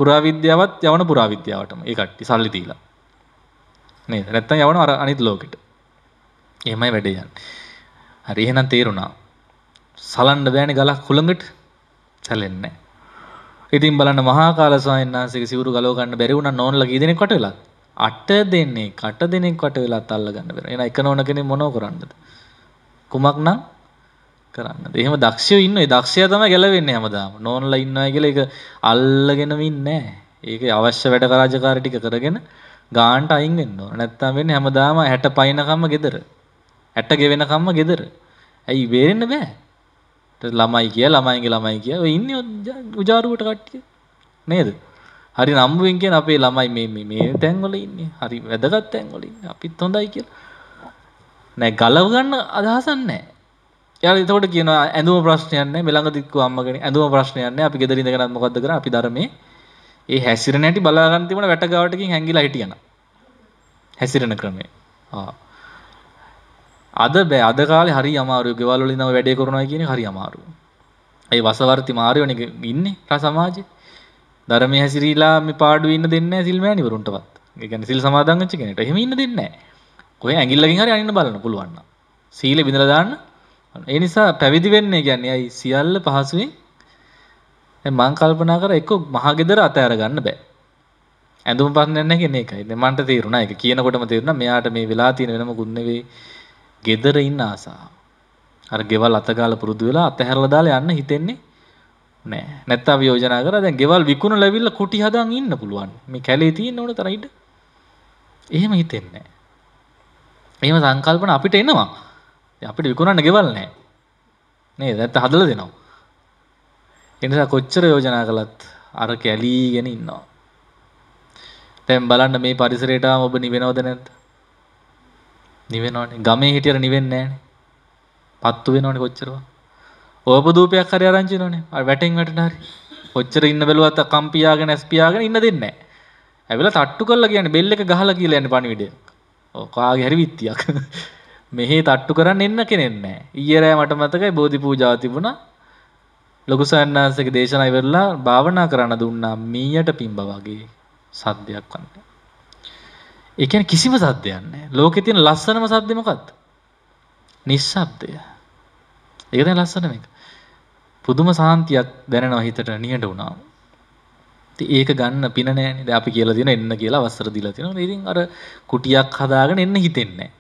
පුරාවිද්‍යාවත් යවන පුරාවිද්‍යාවටම ඒ කට්ටිය සල්ලි දීලා. නේද? නැත්තම් යවන අර අනිත් ලෝකෙට. එහෙමයි වැඩේ යන්නේ. හරි එහෙනම් තේරුණා. සලන්න බෑනේ ගලක් හුළඟට. සැලෙන්නේ ඉතින් බලන්න මහා කාල ස්වාමීන් වහන්සේගේ සිවුරු ගලව ගන්න බැරි වුණා නෝන්ලා කී දෙනෙක් වට වෙලා. 8 දෙනෙක්, 8 දෙනෙක් වට වෙලා අල්ල ගන්න බැරි. එහෙනම් එක නෝන කෙනෙක් මොනව කරන්නද? කුමක් නම් කරන්න එහෙම දක්ෂය ඉන්න දක්ෂය තම ගැලවෙන්න හැමදාම නොන්ල ඉන්න කියල එක අල්ලගෙනවින්න ඒක අවශ්‍ය වැඩ කරාජකාර ටික කරගෙන ගාන්ට අයින් වෙන්න නැත්තම් වෙන්න හැමදාම හැට පයිනකම්ම ගෙදර හැට ගෙවෙනකම්ම ගෙදර ඇයි බේරෙන්න බෑ ළමයි කිය ළමයිගේ ළමයි කිය ඉන්න උජාරුවට කට්ටිය නේද හරි නම්බුවෙන් කියෙන් අපේ ළමයි මේ මේ තැන්වල ඉන්නේ හරි වැදගත් තැන්වලින් අපිත් හොඳයි කියලා නෑ ගලව ගන්න අදහසන්නේ එතකොට කියන ඇඳුම ප්‍රශ්නයන්න මෙළඟ දික්ක අම්මගෙන ඇඳුම ප්‍රශ්නයන්න අපි ගෙදර ඉඳගෙන මොකද්ද කරන්නේ අපි ධර්මයේ ඒ හැසිරෙන හැටි බලා ගන්න තිබුණ වැටගාවටකින් හැංගිලා හිටියන හැසිරෙන ක්‍රමය අද බෑ අද කාලේ හරි අමාරුයි ගෙවල් වලින් නම් වැඩේ කරනවා කියන්නේ හරි අමාරුයි ඒ වසවර්ති මාරයෝනේ ඉන්නේ රා සමාජේ ධර්මයේ හැසිරීලා මේ පාඩුවේ ඉන්න දෙන්නේ නැහැ සිල් මෑණිවරුන්ටවත් ඒ කියන්නේ සිල් සමාදන් වෙච්ච කෙනෙක්ට එහෙම ඉන්න දෙන්නේ නැහැ කොහේ ඇඟිල්ලකින් හරි අනින්න බලන්න පුළුවන් නම් සීලෙ බිඳලා දාන්න ඒ නිසා පැවිදි වෙන්නේ කියන්නේ අයි සියල්ල පහසුවෙන් දැන් මං කල්පනා කරා එක්ක මහගෙදර අතෑර ගන්න බෑ. ඇඳුම් පස්සෙන් නැහැ කියන එකයි. දැන් මන්ට තේරුණා ඒක කියනකොටම තේරුණා මෙයාට මේ වෙලා තියෙන වෙනම ගුණ නෙවෙයි. ගෙදර ඉන්න ආසාව. අර ගෙවල් අතගාලා පුරුදු වෙලා අතහැරලා දාලා යන්න හිතෙන්නේ නෑ. නැත්තම් අපි යෝජනා කරා දැන් ගෙවල් විකුණු ලැබිලා කුටි හදන් ඉන්න පුළුවන්. මේ කැලේ තියෙන ඕන තරම් ඉඩ. එහෙම හිතෙන්නේ නෑ. එහෙම සංකල්පන අපිට එනවා. අපිට විකුණන්න ගෙවල්නෑ නේ දැත්ත හදල දෙනවා. එනිසා කොච්චර යෝජනා කළත් අර කැලීගෙන ඉන්නවා. තැම් බලන්න මේ පරිසරයටම ඔබ නිවෙනවද නැත් නිවෙනවානේ ගමේ හිටියර නිවෙන්නේ නෑනේ පත්තු වෙනවනේ කොච්චරවා ඕප දූපයක් හරි ආරංචි වෙනවනේ අර වැටෙන් වැටෙන හරි කොච්චර ඉන්න බැලුවත් කම්පියාගෙන ඇස් පියාගෙන ඉන්න දෙන්නේ නෑ ඇවිල්ලා තට්ටු කරලා කියන්නේ බෙල් එක ගහලා කියලා යන්නේ පණිවිඩය ඔව් කාගේ හරි විත්තියක් මෙහි තට්ටු කරන්න එන්න කෙනෙක් නැහැ. ඊයරෑ මට මතකයි බෝධි පූජාව තිබුණා. ලොකු සයන්නාංශගේ දේශනා ඉවරලා භාවනා කරන්න දුන්නා මීයට පිම්බ වගේ සද්දයක් වන්ට. ඒ කියන්නේ කිසිම සද්දයක් නැහැ. ලෝකේ තියෙන ලස්සනම සද්දේ මොකක්ද? නිස්සබ්දය. ඒක තමයි ලස්සන මේක. පුදුම සාන්තියක් දැනෙනවා හිතට නිහඬ වුණාම. ඉතින් ඒක ගන්න පින නැහැනේ. දැන් අපි කියලා දින එන්න කියලා අවසර දීලා තියෙනවා. ඉතින් අර කුටියක් හදාගෙන එන්න හිතෙන්නේ නැහැ.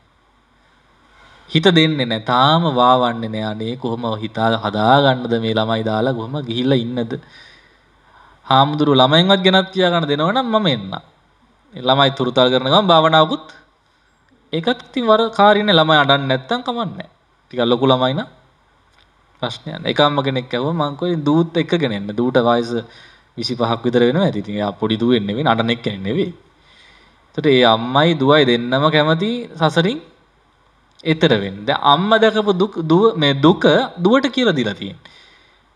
හිත දෙන්නේ නැහැ. තාම වාවන්නේ නැහැ. අනේ කොහොම හිතා හදාගන්නද මේ ළමයි දාලා කොහොම ගිහිල්ලා ඉන්නද? හාමුදුරු ළමයින්වත් ගෙනත් කියා ගන්න දෙනවනම් මම එන්න. ළමයි තුරුතල් කරන ගමන් භාවනාවකුත් ඒකත් ඉතින් වර කාරියනේ ළමයි අඬන්නේ නැත්තම් කමන්නේ. ටිකක් ලොකු ළමයි නම් ප්‍රශ්නයක් නෑ. එකම්ම කෙනෙක් ඇහුවා මං කොයි දූත් එක්කගෙන එන්න. දූට වයස 25ක් විතර වෙනවා ඇති. ඉතින් එයා පොඩි දුවෙක් නෙවෙයි, නඩන එක්කෙනෙක් නෙවෙයි. එතකොට ඒ අම්මයි දුවයි දෙන්නම කැමති සසරින් එතර වෙන්න. අම්ම දැකපු දුක් දුව මේ දුක දුවට කියලා දීලා තියෙන්නේ.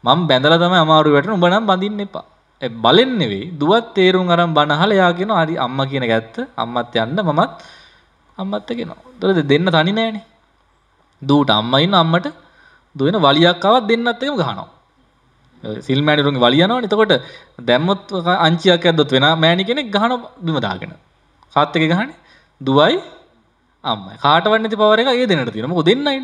මම බැඳලා තමයි අමාරු වැටෙන උඹ නම් බඳින්න එපා. ඒ බලෙන් නෙවෙයි දුවත් තේරුම් අරන් බණ අහලා එයා කියනවා හරි අම්මා කියන ගැත්ත අම්මත් යන්න මමත් අම්මත් එක්කනවා. ඒතකොට දෙන්න තනි නෑනේ. දූට අම්මා ඉන්න අම්මට දුවෙන වලියක් ආවත් දෙන්නත් එකම ගහනවා. සිල් මෑණිරුන්ගේ වලිය යනවනේ. එතකොට දැම්මොත් අංචියක් ඇද්දොත් වෙන මෑණි කෙනෙක් ගහන බිම දාගෙන. කාත් එකේ ගහන්නේ. දුවයි අම්ම කාටවන්න ති පවර එක ඒ දෙනට තිනම දෙන්නයින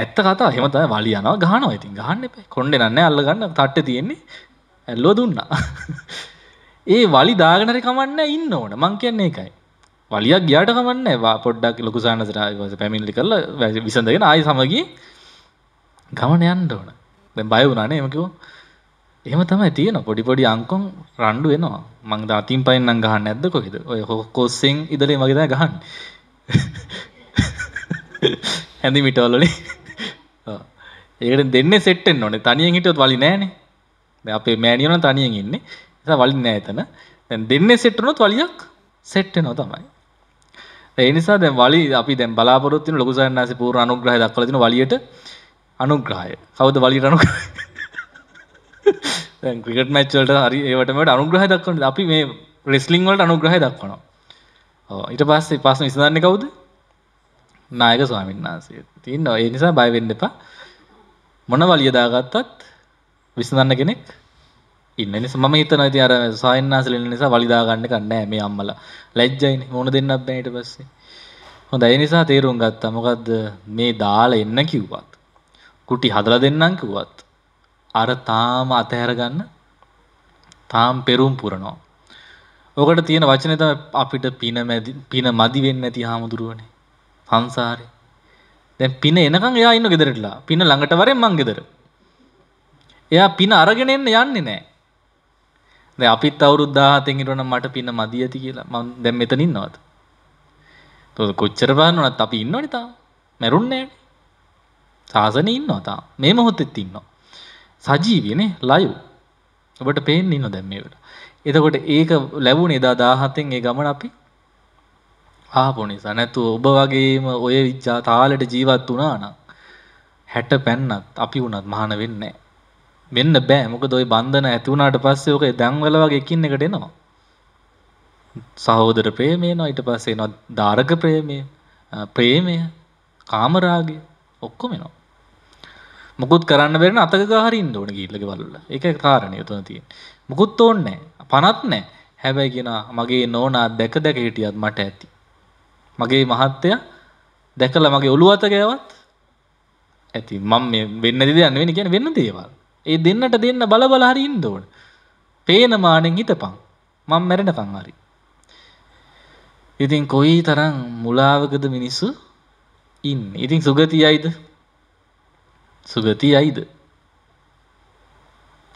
ඇත්ත කතා හෙමත වලියන ගහන ඉතින් ගහන්න එප කොන්ඩ නන්න අල්ලගන්න තට්ට තියෙන්නේ ඇල්ලෝ දුන්නා [laughs] ඒ වලි දාගනරි කමන්න ඉන්න ඕන මං කියන්නේ එකයි වලියක් ගියාට කමන්න වා පොඩ්ඩක් ලොකුසානසට පැමිල්ලි කරල විසඳගෙන ආය සමගී ගමන යන්න ඕන දැ බය වුණනේ එමකිවෝ එහෙම තමයි තියෙන පොඩි පොඩි අංකොන් රණ්ඩු වෙනවා. මං දා අතින් පයින් නම් ගහන්නේ නැද්ද කොහෙද? ඔය කොස්සෙන් ඉදලේ මගේ දැන් ගහන්නේ. [laughs] හැඳි මිටවල වලින්. [laughs] ඔව්. ඒකට දෙන්නේ සෙට් වෙන්න ඕනේ. තනියෙන් හිටියොත් වලි නෑනේ. දැන් අපේ මෑණියෝ නම් තනියෙන් ඉන්නේ. ඒ නිසා වලි නෑ එතන. දැන් දෙන්නේ සෙට් වුණොත් වලියක් සෙට් වෙනවා තමයි. ඒ නිසා දැන් වලි අපි දැන් බලාපොරොත්තු වෙන ලොකු සයන්නාසේ පූර්ණ අනුග්‍රහය දක්වලා තින වලියට අනුග්‍රහය. කවුද වලියට අනුග්‍රහය? [laughs] ක්‍රිකට මච්චලට හරි ඒවටමට අනුග්‍රහ දක්වන අපි මේ රෙස්ලිං වලට අනුග්‍රහ දක්වනවා ඊට පස්සේ පස්ස විසඳන්න කවුද නායක ස්වාමීන් වහන්සේ තියන්න ඒ නිසා බයවෙන්න එපා මොන වලිය දාගත්තත් විසඳන්න කෙනෙක් ඉන්න නිසා මම හිතනවා ඉතින් අර ස්වාමීන් වහන්සේලා ඉන්න නිසා වලි දාගන්න කන්නේ මේ අම්මලා ලැජ්ජයිනේ මොන දෙන්නත් බෑ ඊට පස්සේ හොඳයි ඒ නිසා තීරුම් ගත්තා මොකද්ද මේ දාලා එන්න කිව්වත් කුටි හදලා දෙන්නම් කිව්වත් අර තාම අතහැර ගන්න තාම් පෙරුම් පුරනවා. ඕකට තියෙන වචනේ තමයි අපිට පින මැදි පින මදි වෙන්නේ නැති හාමුදුරුවනේ. සංසාරේ. දැන් පින එනකන් එයා ඉන්න ගෙදරටලා. පින ළඟට වරෙන් මං ගෙදර. එයා පින අරගෙන එන්න යන්නේ නැහැ. දැන් අපිත් අවුරුදු 17න් ඉරවන මට පින මදි ඇති කියලා මම දැන් මෙතන ඉන්නවද? තෝ කොච්චර බලන්න උනත් අපි ඉන්නවනේ තාම. මැරුන්නේ නැහැ. සාසනේ ඉන්නවා තාම. මේ මොහොතෙත් ඉන්නවා. සජීවියනේ ලයිව් ඔබට පේන්නේ ඉන්න දැන් මේකට. එතකොට ඒක ලැබුණේ එදා 17න් ඒ ගමන අපි ආපු නිසා. නැතුව ඔබ වගේම ඔය විජ්ජා තාලෙට ජීවත් වුණා නම් 60 පෙන්නත් අපි වුණත් මහාන වෙන්නේ වෙන්න බෑ. මොකද ওই බන්ධන ඇති වුණාට පස්සේ ඔක දැන් වල වගේ එකින් එකට එනවා. සහෝදර ප්‍රේමය එනවා ඊට පස්සේ එනවා දාරක ප්‍රේමය, ප්‍රේමය, කාමරාගය ඔක්කොම එනවා. මොකුත් කරන්න බෙරෙන අතක හරින්න ඕන ගීල්ලක වල්ල එක කාරණය තුන තියෙන මොකුත් ඕන්නෑ පනත් නෑ හැබැයි කියෙන මගේ නෝනා දැක දැක හිටියත් මට ඇති මගේ මහත්තය දැකල මගේ ඔළු අතකෑවත් ඇති මම වෙන්න දෙයන්න වෙන ගැන වෙන්න දේවල් ඒ දෙන්නට දෙන්න බල බලහරි ඉන්දෝට පේන මානෙන් හිතපං මං මැරෙන පංහරි ඉතින් කොයි තරම් මුලාවකද මිනිස්සු ඉන්න ඉතින් සුගතියයිද සුගතියයිද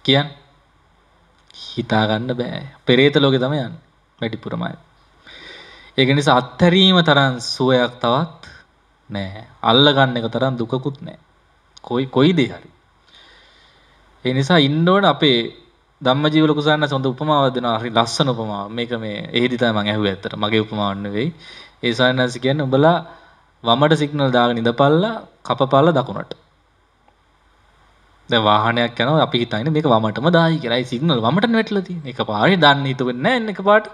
කියන් හිතාගන්න බෑ පෙරේත ලෝකෙ තම යන්න වැඩිපුරමයි ඒක නිසා අත්හැරීම තරම් සුවයක් තවත් නෑ අල්ලගන්න එක තරම් දුකකුත් නෑ කොයි කොයි දේ හරි ඒ නිසා ඉන්න ඕන අපේ ධම්මජීව ලකුසන්න සොඳ උපමාවක් දෙනවා හරි ලස්සන උපමාවක් මේක මේ එහෙදි තමයි මම ඇහුවේ ඇත්තට මගේ උපමාවක් නෙවෙයි ඒ සයන්ස් කියන්නේ උඹලා වමට සිග්නල් දාගෙන ඉඳපල්ලා කපපල්ලා දකුණට ද වාහනයක් යන අපි හිතන්න මේක වමටම දායි කරයි සිගනල් වමට වැටලති එක පාරි දන්න හිතුවෙන්න එන්න එක පාට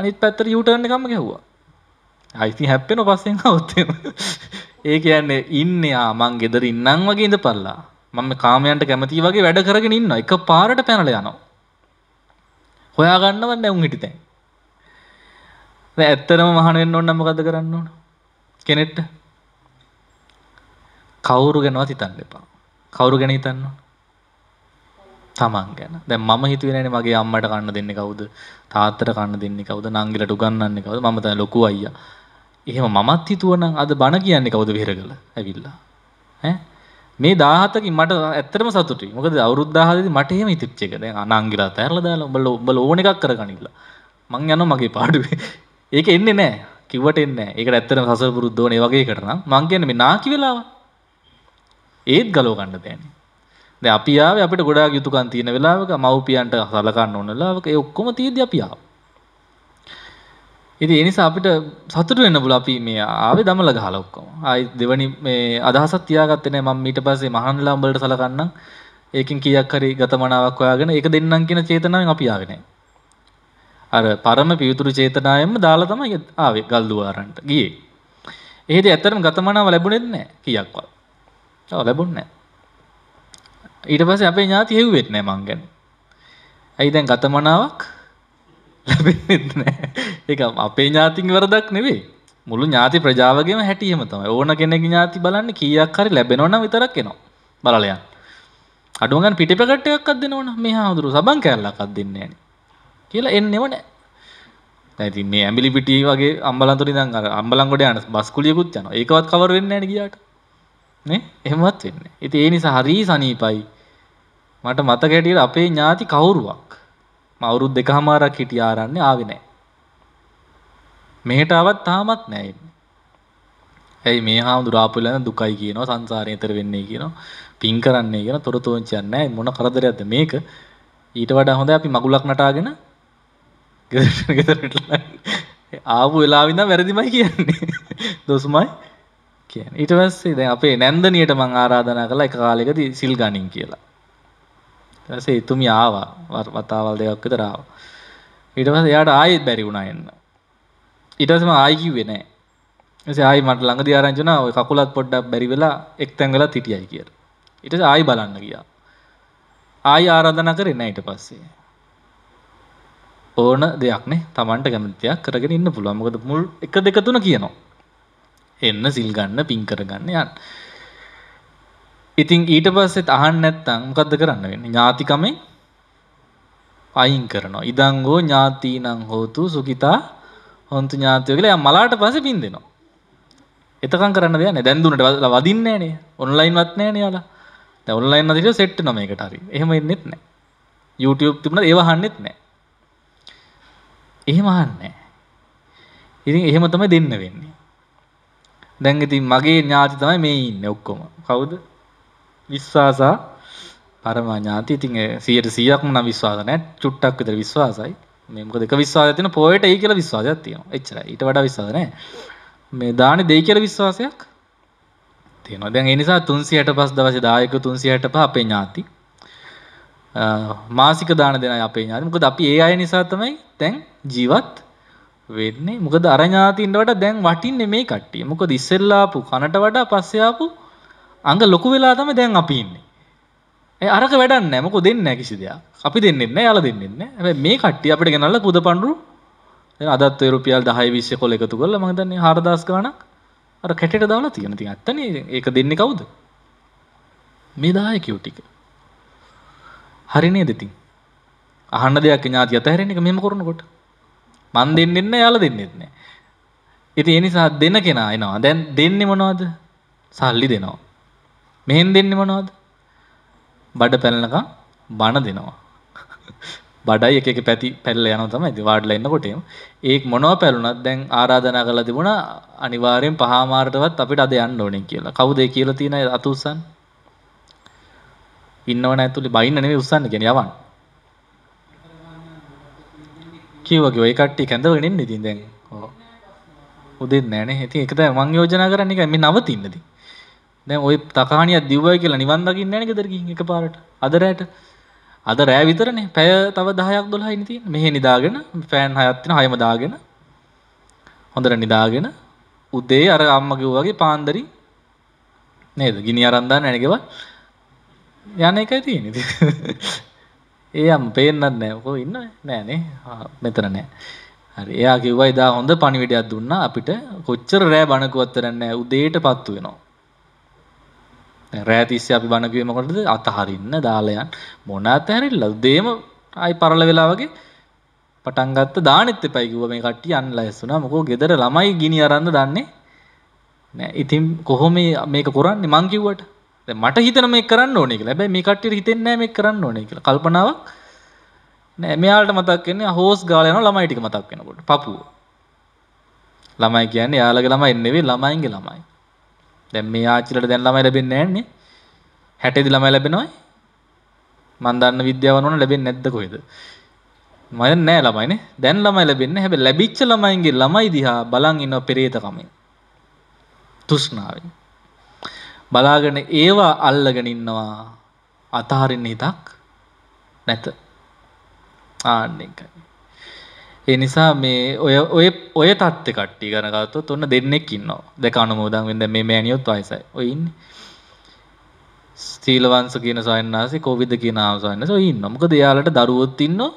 අනිත් පැත්තර යුටරන්න එකම ගැහ්වා අයිති හැප්පෙන පස්සෙන් ඔත්තම ඒ කියන්නේ ඉන්නයා මං ගෙදර ඉන්නම් වගේ ඉඳ පල්ලා මම කාමයන්ට කැමති වගේ වැඩ කරගෙන ඉන්න එක පාරට පැනල යනවා හොයාගන්නවන්න ඇවුන් හිටිතැන් ඇත්තරම මහනෙන් ඔන්න මොකද කරන්න ඕන කෙනෙට්ට කවුරු ගැනවා හිතන්න එපා කවුරු ගැන හිතන්නවා? තමන් ගැන. දැන් මම හිතුවේ නෑනේ මගේ අම්මට කන්න දෙන්නේ කවුද? තාත්තට කන්න දෙන්නේ කවුද? නංගිලට උගන්වන්නේ කවුද? මම තමයි ලොකු අයියා. එහෙම මමත් හිතුවනම් අද බණ කියන්නේ කවුද විහෙරගල ඇවිල්ලා. ඈ මේ 17කින් මට ඇත්තටම සතුටුයි. මොකද අවුරුදු 17දී මට එහෙම හිතෙච්ච එක. දැන් අනංගිලා තැරලා දාලා උඹලා උඹලා ඕන එකක් කරගනින්න. මං යනවා මගේ පාඩුවේ. ඒක එන්නේ නැහැ. කිව්වට එන්නේ නැහැ. ඒකට ඇත්තටම සසර පුරුද්ද ඕනේ වගේ එකට නම් මං කියන්නේ මේ නාකි වෙලාව. ඒත් ගලව ගන්න බෑනේ. දැන් අපි ආවේ අපිට ගොඩාක් යුතුයකම් තියෙන වෙලාවක මව්පියන්ට සලකන්න ඕන වෙලාවක ඒ ඔක්කොම තියෙද්දි අපි ආවා. ඉතින් ඒ නිසා අපිට සතුටු වෙන්න බුල අපි මේ ආවේ දමල ගහලා ඔක්කොම. ආයි දෙවනි මේ අදහසක් තියාගත්තේ නැහැ මම ඊට පස්සේ මහන්නලා උඹලට සලකන්නම්. ඒකෙන් කීයක් හරි ගතමනාවක් හොයාගෙන ඒක දෙන්නම් කියන චේතනාවෙන් අපි ආවේ නැහැ. අර පරම පිවිතුරු චේතනාවෙන්ම දාලා තමයි ආවේ ගල්දුවාරන්ට ගියේ. එහෙදි ඇත්තටම ගතමනාව ලැබුණෙත් නැහැ කීයක්වත්. ඔව් ලැබුණේ නැහැ. ඊට පස්සේ අපේ ඥාති හෙව්වෙත් නැහැ මං ගැන. ඇයි දැන් ගතමනාවක් ලැබෙන්නේ නැහැ. ඒක අපේ ඥාතින් වරදක් නෙවෙයි. මුළු ඥාති ප්‍රජාවගේම හැටි එහෙම තමයි. ඕන කෙනෙක්ගේ ඥාති බලන්න කීයක් හරි ලැබෙනවා නම් විතරක් එනවා. බලලා යන්න. අඩුව ගන්න පිටිපැකට් එකක්වත් දෙනවනම් මේ හාමුදුරුවෝ සබන් කෑල්ලක්වත් දෙන්නේ නැහැ කියලා එන්නේව නැහැ. දැන් ඉතින් මේ ඇඹිලි පිටි වගේ අම්බලන්තොට ඉඳන් අර අම්බලන්ගොඩ යන බස් කුලියකුත් යනවා. ඒකවත් කවර වෙන්නේ නැහැ නේ ගියාට. නේ එහෙමවත් වෙන්නේ. ඉතින් ඒ නිසා හරි සනීපයි. මට මතක හැටියට අපේ ඥාති කවුරුවක් මම අවුරුදු දෙකමාරක් හිටියා ආරන්නේ ආවේ නැහැ. මෙහෙට ආවත් තාමත් නැහැ එන්නේ. ඇයි මේ හාමුදුරුවෝ දුකයි කියනවා සංසාරේ ඈතර වෙන්නේ කියනවා පින් කරන්නේ කියන තොරතෝංචියක් නැහැ මොන කරදරයක්ද මේක ඊට වඩා හොඳයි අපි මගුලක් නටාගෙන ගෙදරට ගෙදරට ආපු වෙලාවින්දා වැරදිමයි කියන්නේ දොස්මයි කියන ඉටවස්සේ දැ අපේ නැන්දනයට මං ආරාධනා කළ එක කාලෙකද සිල් ගනින් කියලා ඇසේ එතුම ආවා වතාවල් දෙයක් විතරාව ඉටවස යාට ආයෙත් බැරි වුණා එන්න ඉටසම ආයිකි වෙනෑ ඇස ආයි මට ළඟ ආරංචන ඔය කකුලත් පොඩ්ඩක් බැරි වෙලා එක් තැන්ගලා තිටියයි කිය ඉටස ආයි බලන්න ගියා ආයි ආරාධනා කරන්න ඊට පස්සේ ඕන දෙයක්නේ තමන්ට කැමතියක් කරගෙන ඉන්න පුළුවන් මොකද මුල් එක දෙක තුන කියනවා එන්න සිල් ගන්න පින් කරගන්න යන්න. ඉතින් ඊට පස්සෙත් අහන්න නැත්නම් මොකද්ද කරන්න වෙන්නේ? ඥාතිකමෙන් අයින් කරනවා. ඉදං හෝ ඥාතිනං හෝතු සුඛිතා හොන්තු ඥාතිය කියලා යා මලාට පස්සේ පින් දෙනවා. එතකන් කරන්න දෙයක් නැහැ. දැන් දුන්නට වදින්නේ නැහනේ. ඔන්ලයින්වත් නැහනේ යාලා. දැන් ඔන්ලයින් නැතිව සෙට් වෙනවා මේකට හරි. එහෙම එන්නෙත් නැහැ. YouTube තිබුණාද ඒව අහන්නෙත් නැහැ. එහෙම අහන්නේ නැහැ. ඉතින් එහෙම තමයි දෙන්න වෙන්නේ. දැන් ඉතින් මගේ ඥාති තමයි මේ ඉන්නේ ඔක්කොම. කවුද? විශ්වාසා පරමා ඥාති. ඉතින් 100%ක්ම නම් විශ්වාස නැහැ. චුට්ටක් විතර විශ්වාසයි. මේ මොකද එක විශ්වාසයක් තියෙන පොයට එයි කියලා විශ්වාසයක් තියෙනවා. එච්චරයි. ඊට වඩා විශ්වාස නැහැ. මේ දානි දෙයි කියලා විශ්වාසයක් තියෙනවා. දැන් ඒ නිසා 365 දවසේ දායක 365 අපේ ඥාති. මාසික දාන දෙන අපේ ඥාති. මොකද අපි ඒ අය නිසා තමයි දැන් ජීවත් වෙන්නේ මොකද අර ඥාතින්ට වඩා දැන් වටින්නේ මේ කට්ටිය. මොකද ඉස්සෙල්ලා ආපු කනට වඩා පස්සේ ආපු අඟ ලොකු වෙලා තමයි දැන් අපි ඉන්නේ. ඒ අරක වැඩක් නැහැ. මොකද දෙන්නේ නැහැ කිසි දෙයක්. අපි දෙන්නේ නැහැ, යාලා දෙන්නේ නැහැ. හැබැයි මේ කට්ටිය අපිට ගෙනල්ලා පුද පඬුරු දැන් අදත් ඔය රුපියල් 10 20 කොල එකතු කරලා මම දන්නේ 4000 ගණක් අර කැටේට දාලා තියෙන. ඉතින් ඇත්තනේ ඒක දෙන්නේ කවුද? මේ 10 කියෝ ටික. හරි නේද ඉතින්? අහන්න දෙයක් ඥාති අතහැරෙන එක මෙහෙම කරනකොට. මන් දෙන්නෙන්න යාල දෙන්නෙත් නෑ. ඉතින් ඒ නිසා දෙන කෙනා එනවා. දැන් දෙන්නේ මොනවද? සල්ලි දෙනවා. මෙහෙන් දෙන්නේ මොනවද? බඩ පැලනකම් බණ දෙනවා. [laughs] බඩයි එක එක පැති පැල්ල යනවා තමයි ඉතින් වාඩිලා ඉන්නකොටම. ඒක මොනව පැලුණත් දැන් ආරාධනා කරලා තිබුණා අනිවාර්යෙන් පහමාරටවත් අපිට අද යන්න ඕනේ කියලා. කවුද ඒ කියලා තියෙන අත උස්සන්නේ? ඉන්නවනේ ඇතුලේ බයින්න නෙමෙයි උස්සන්නේ කියන්නේ යවන්න. කිව්වගේ ඔය කට්ටිය කැඳවගෙන ඉන්න ඉතින් දැන්. ඔව්. උදෙත් නෑනේ. ඉතින් ඒක තමයි මං යෝජනා කරන්නේ මේ නවතින්නදී. දැන් ওই තකාණියක් දිව්වයි කියලා නිවන් දකින්න නෑනේ ගෙදර ගිහින් එකපාරට. අද රැට අද රෑ විතරනේ පැය තව දහයක් දොළහයින තියෙන මෙහෙ නිදාගෙන ෆෑන් හයත්තින හයම දාගෙන හොඳට නිදාගෙන උදේ අර අම්මකිව් වගේ පාන්දරි නේද ගිනි අරන්දාන්න නැනකව යන එකයි තියෙන ඒ අම් පේන්නත් නෑ කො ඉන්න නෑනේ මෙතර නෑ හරි එයා කිව්වා එදා හොඳ පණිවිඩයක් දුන්නා අපිට කොච්චර රෑ බණකුවත් කරන්නේ උදේට පත්තු වෙනවා රෑතිස්සේ අපි බණකිවීම කොටද අතහරින්න දාලයන් මොන අතහැරිල්ල දේම ආයි පරල වෙලා වගේ පටන් ගත්ත දානෙත් එපයි කිව්වා මේ කට්ටිය යන්න ලෑස් වුණා මොකෝ ගෙදර ළමයි ගිනි අරන් දන්නේ නෑ ඉතින් කොහොම මේක කරන්නේ මං කිව්වට මට හිතන මේ කරන්න ඕනෙක ලැබැයි මේ කට්ටියට හිතෙන්නේ මේ කරන්න ඕනේ කියලා කල්පනාවක් නෑ මෙයාලට මතක් වෙන්නේ හෝස් ගාලා යන ළමයි ටික මතක් වෙනකොට පපුව ළමයි කියන්නේ යාළගේ ළමයි නෙවෙයි ළමයින්ගේ ළමයි. දැන් මේ ආච්චිලට දැන් ළමයි ලැබෙන්නේ නැන්නේ. 60 ළමයි ලැබෙනවයි. මන් දන්න විද්‍යාවන් ඕන ලැබෙන්නේ නැද්ද කොහෙද? මම නෑ ළමයිනේ. දැන් ළමයි ලැබෙන්නේ. හැබැයි ලැබිච්ච ළමයින්ගේ ළමයි දිහා බලන් ඉන්න පෙරේත කමෙන්. තෘෂ්ණාවෙන්. බලාගෙන ඒවා අල්ලගෙන ඉන්නවා අතහරින්න හිතක් නැත ආන්නකයි. ඒ නිසා මේ ඔය ඔය ඔය තත්ත්ව කට්ටි ගනගත්තොත් ඔන්න දෙන්නෙක් ඉන්නවා. දැක අනුමෝදන් වෙන්න මේ මෑණියොත් වයසයි. ඔය ඉන්නේ. සීලවංශ කියන සයන්නාසි කොවිද කියන ආසන්නස ඔය ඉන්නවා. මොකද එයාලට දරුවොත් ඉන්නෝ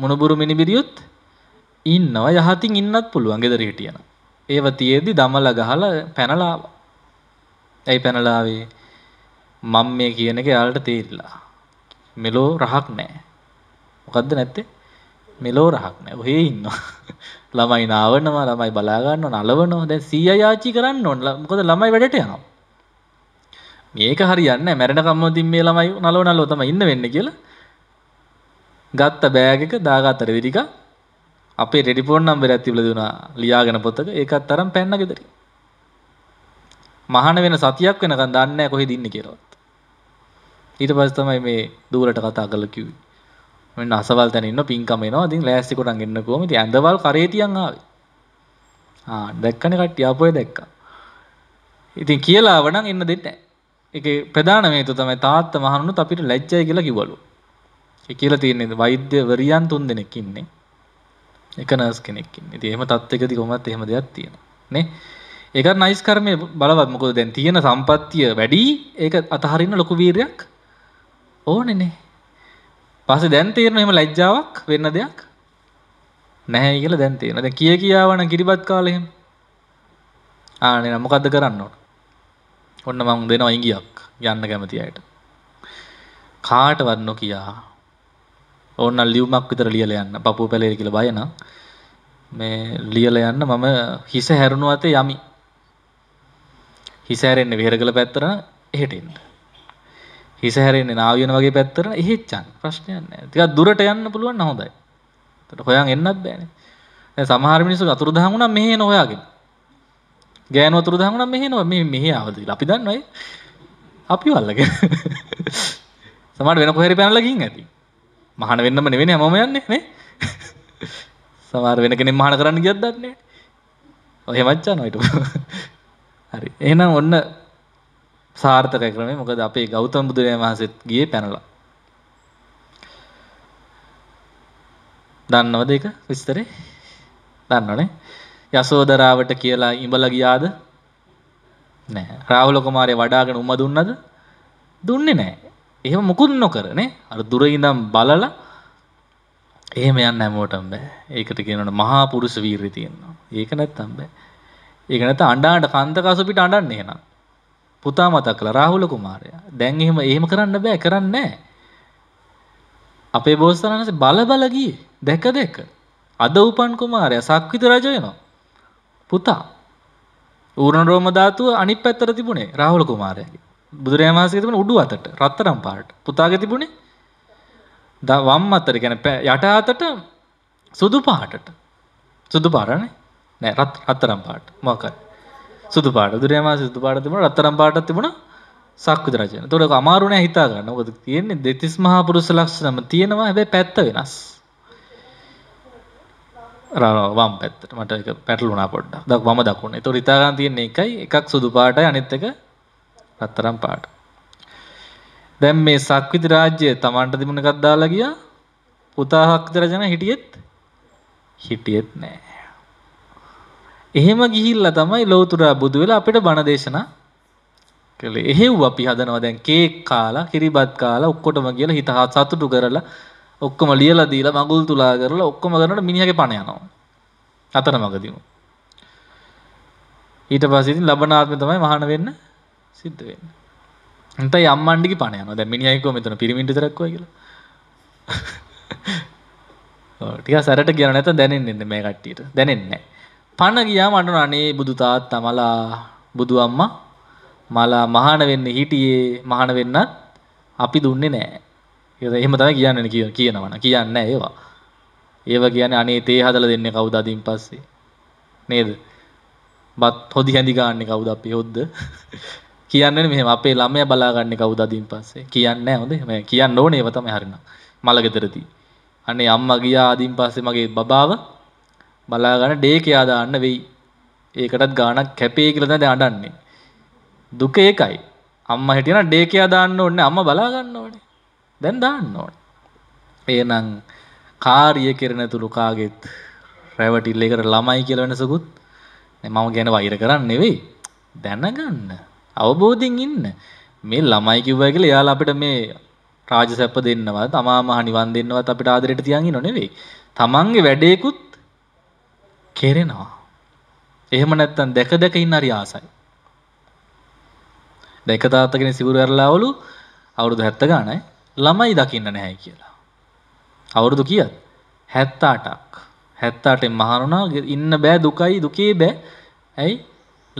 මොනබුරු මිනිබිරියොත් ඉන්නවා. යහතින් ඉන්නත් පුළුවන් gedare හිටියන. ඒව තියේදී දමල ගහලා පැනලා ආවා. ඇයි පැනලා ආවේ? මම මේ කියන එක යාළට තේරිලා. මෙලෝ රහක් නැහැ. මොකද්ද නැත්තේ? මෙලෝ රහක් නැහැ. ඔහේ ඉන්නවා. [laughs] ළමයි නාවනවා, ළමයි බලා ගන්නවා, නලවනවා. දැන් සීයා යාචි කරන්න ඕන. මොකද ළමයි වැඩට යනවා. මේක හරියන්නේ නැහැ. මැරෙන කම්මතින් මේ ළමයි නලව නලව තමයි ඉන්න වෙන්නේ කියලා. ගත්ත බෑග් එක දාගත්ත රෙදි ටික අපේ ටෙලිෆෝන් නම්බරයක් තිබිලා දුනා ලියාගෙන පොතක ඒකත් තරම් පැන්න ගෙදරින්. මහාන වෙන සතියක් වෙනකන් දන්නේ නැහැ කොහෙද ඉන්නේ කියලාවත්. ඊට පස්සේ තමයි මේ දූරට කතා කරලා කිව්වේ. මෙන්න අසවල් තැන ඉන්න පින්කම එනවා. ඉතින් ලෑස්ති කොටන් එන්න කොහොම. ඉතින් ඇඳවල් කරේ තියන් ආවේ. ආ දැක්කනේ කට්ටිය ආපෝය දැක්කා. ඉතින් කියලා වණන් එන්න දෙන්නේ නැහැ. ඒකේ ප්‍රධාන හේතුව තමයි තාත්තා මහණුනුත් අපිට ලැජ්ජයි කියලා කිව්වලු. ඒ කියලා තියෙන්නේ වෛද්‍යවරියන් තුන් දෙනෙක් ඉන්නේ. එක නර්ස් කෙනෙක් ඉන්නේ. ඉතින් එහෙම තත්ත්වයකදී කොහොමවත් එහෙම දෙයක් තියෙනවා. නේ? ඒක නයිස් කර්මය බලවත් මොකද දැන් තියෙන සම්පත්තිය වැඩි ඒක අතහරින්න ලොකු වීරයක් ඕනෙනේ. පස්සේ දැන් තේරෙන එහෙම ලැජ්ජාවක් වෙන්න දෙයක් නැහැ කියලා දැන් තේරෙනවා. දැන් කිය කියාවන කිරිබත් කාලේ එහෙම. ආනේ නම් මොකද්ද කරන්න ඕන? ඔන්න මම දෙනවා ඉංගියක් යන්න කැමති අයට. කාටවත් නොකියා ඕන්න ලියුමක් විතර ලියලා යන්න. පපුව පැලේ කියලා බය නම් මේ ලියලා යන්න මම හිස හැරුණු අතේ යමි. හිස හැරෙන්නේ විහෙරගල පැත්තට එහෙට එන්න. හිස හැරෙන්නේ නාවියන වගේ පැත්තට එහෙච්චන් ප්‍රශ්නයක් නැහැ. ටිකක් දුරට යන්න පුළුවන් නම් හොඳයි. එතකොට හොයන් එන්නත් බෑනේ. දැන් සමහර මිනිස්සු අතුරුදහන් වුණා මෙහෙ එන හොයාගෙන. ගෑනු අතුරුදහන් වුණා මෙහෙ එනවා මේ මෙහෙ ආවද කියලා අපි දන්නවයි. අපි වල්ලගෙන. සමහර වෙන කොහෙරි පැනලා ගින් ඇති. මහාන වෙන්නම නෙවෙයි හැමෝම යන්නේ නේ. සමහර වෙන කෙනෙක් මහාන කරන්න ගියත් දන්නේ නැහැ. ඔහෙ මච්චාන ඔයිට. හරි එහෙනම් ඔන්න සාර්ථක ක්‍රමය මොකද අපේ ගෞතම බුදුරජාණන් වහන්සේත් ගියේ පැනලා. දන්නවද ඒක විස්තරේ? දන්නවනේ. යසෝදරාවට කියලා ඉඹලා ගියාද? නැහැ. රාහුල කුමාරය වඩාගෙන උම දුන්නද? දුන්නේ නැහැ. එහෙම මුකුත් නොකර නේ. අර දුර ඉඳන් බලලා එහෙම යන්න හැමෝටම බෑ. ඒකට කියනවනේ මහා පුරුෂ වීරිය තියෙනවා. ඒක නැත්තම් බෑ. ඒක නැත්නම් අඬාට කන්ද කස පිට අඬන්නේ එහෙනම්. පුතා මතක් කළා රාහුල කුමාරයා. දැන් එහෙම එහෙම කරන්න බෑ කරන්නේ අපේ බෝසතාණන්සේ බල බල ගියේ දැක දැක. අද උපන් කුමාරයා සක්විත රජ වෙනවා. පුතා. ඌරණ රෝම ධාතුව අනිත් පැත්තට තිබුණේ රාහුල කුමාරයාගේ. බුදුරජාණන් වහන්සේගේ තිබුණ උඩු අතට රත්තරන් පාට. පුතාගේ තිබුණේ වම් අතට කියන්නේ යට අතට සුදු පාටට. සුදු පාටනේ. නෑ රත් රත්තරම් පාට මොකක් සුදු පාට දුරියම සුදු පාට තිබුණා රත්තරම් පාටක් තිබුණා සක්විති රජ වෙනවා. ඒතකොට අමාරු නෑ හිතා ගන්න. මොකද තියෙන්නේ දෙතිස් මහා පුරුෂ ලක්ෂණම තියෙනවා හැබැයි පැත්ත වෙනස්. වම් පැත්තට මට එක පැටලුණා පොඩ්ඩක්. දක් වම දකුණ. ඒතකොට හිතා ගන්න තියෙන්නේ එකයි එකක් සුදු පාටයි අනිත් එක රත්තරන් පාට. දැන් මේ සක්විති රාජ්‍යය Tamanට තිබුණ එකක් දාලා ගියා. පුතා හක්විති රජන හිටියෙත් හිටියෙත් නෑ. එහෙම ගිහිල්ලා තමයි ලෞතුරා බුදු වෙලා අපිට බණ දේශනා කළේ. එහෙව් අපි හදනවා දැන් කේක් කාලා, කිරිබත් කාලා ඔක්කොටම කියලා හිත සතුටු කරලා ඔක්කොම ලියලා දීලා මඟුල් තුලා කරලා ඔක්කොම කරනකොට මිනිහගේ පණ යනවා. අතරමඟදීම. ඊට පස්සේ ඉතින් ලබන ආත්මේ තමයි මහාන වෙන්න සිද්ධ වෙන්නේ. නැත්නම් අම්මණ්ඩිගේ පණ යනවා. දැන් මිනිහයි කෝ මෙතන පිරමිඩ් විතරක් වයි කියලා. [laughs] ඔව් ටිකක් සැරට කියන නැත්නම් දැනෙන්නේ නැහැ මේ කට්ටියට. දැනෙන්නේ නැහැ. පණ ගියා මට අනේ බුදු තාත්තා මලා බුදු අම්මා මලා මහාන වෙන්න හිටියේ මහාන වෙන්නත් අපි දුන්නේ නෑ. ඒක එහෙම තමයි කියන්නේ කියනවන කියන්නේ ඒවා. ඒව කියන්නේ අනේ තේ හදලා දෙන්නේ කවුද අදින් පස්සේ. නේද? බත් හොදි හැඳි ගන්නනේ කවුද අපි හොද්ද? [laughs] කියන්නේ මෙහෙම අපේ ළමයා බලා ගන්න කවුද අදින් පස්සේ. කියන්නේ නෑ හොඳ එහෙම කියන්න ඕනේ ඒව තමයි හරිනම්. මල ගෙදරදී. අනේ අම්මා ගියා අදින් පස්සේ මගේ බබාව බලාගන්න ඩේ කියා දාන්න වෙයි. ඒකටත් ගාණක් කැපේ කියලා තමයි අඬන්නේ. දුක ඒකයි. අම්මා හිටියනම් ඩේ කියා දාන්න ඕනේ. අම්මා බලා ගන්න ඕනේ. දැන් දාන්න ඕනේ. එහෙනම් කාර්ය කෙරෙන තුරු කාගෙත් රැවටිල්ල එකට ළමයි කියලා වෙනසකුත් නෑ මම ගැන වෛර කරන්නේ නෙවෙයි. දැනගන්න. අවබෝධයෙන් ඉන්න. මේ ළමයි කිව්වා කියලා එයාලා අපිට මේ රාජසැප දෙන්නවත්, අමාමහ නිවන් දෙන්නවත් අපිට ආදරයට තියන් ඉන්නව නෙවෙයි. තමන්ගේ වැඩේකුත් කෙරෙනවා. එහෙම නැත්තම් දැක දැක ඉන්න හරි ආසයි. දැක තාත්ත කෙනෙක් සිවුරු ඇරලාවලු අවුරුදු 70 ගානයි ළමයි දකින්න නැහැ කියලා. අවුරුදු කීයද? 78ක්. 78න් මහරුණා ඉන්න බෑ දුකයි දුකේ බෑ. ඇයි?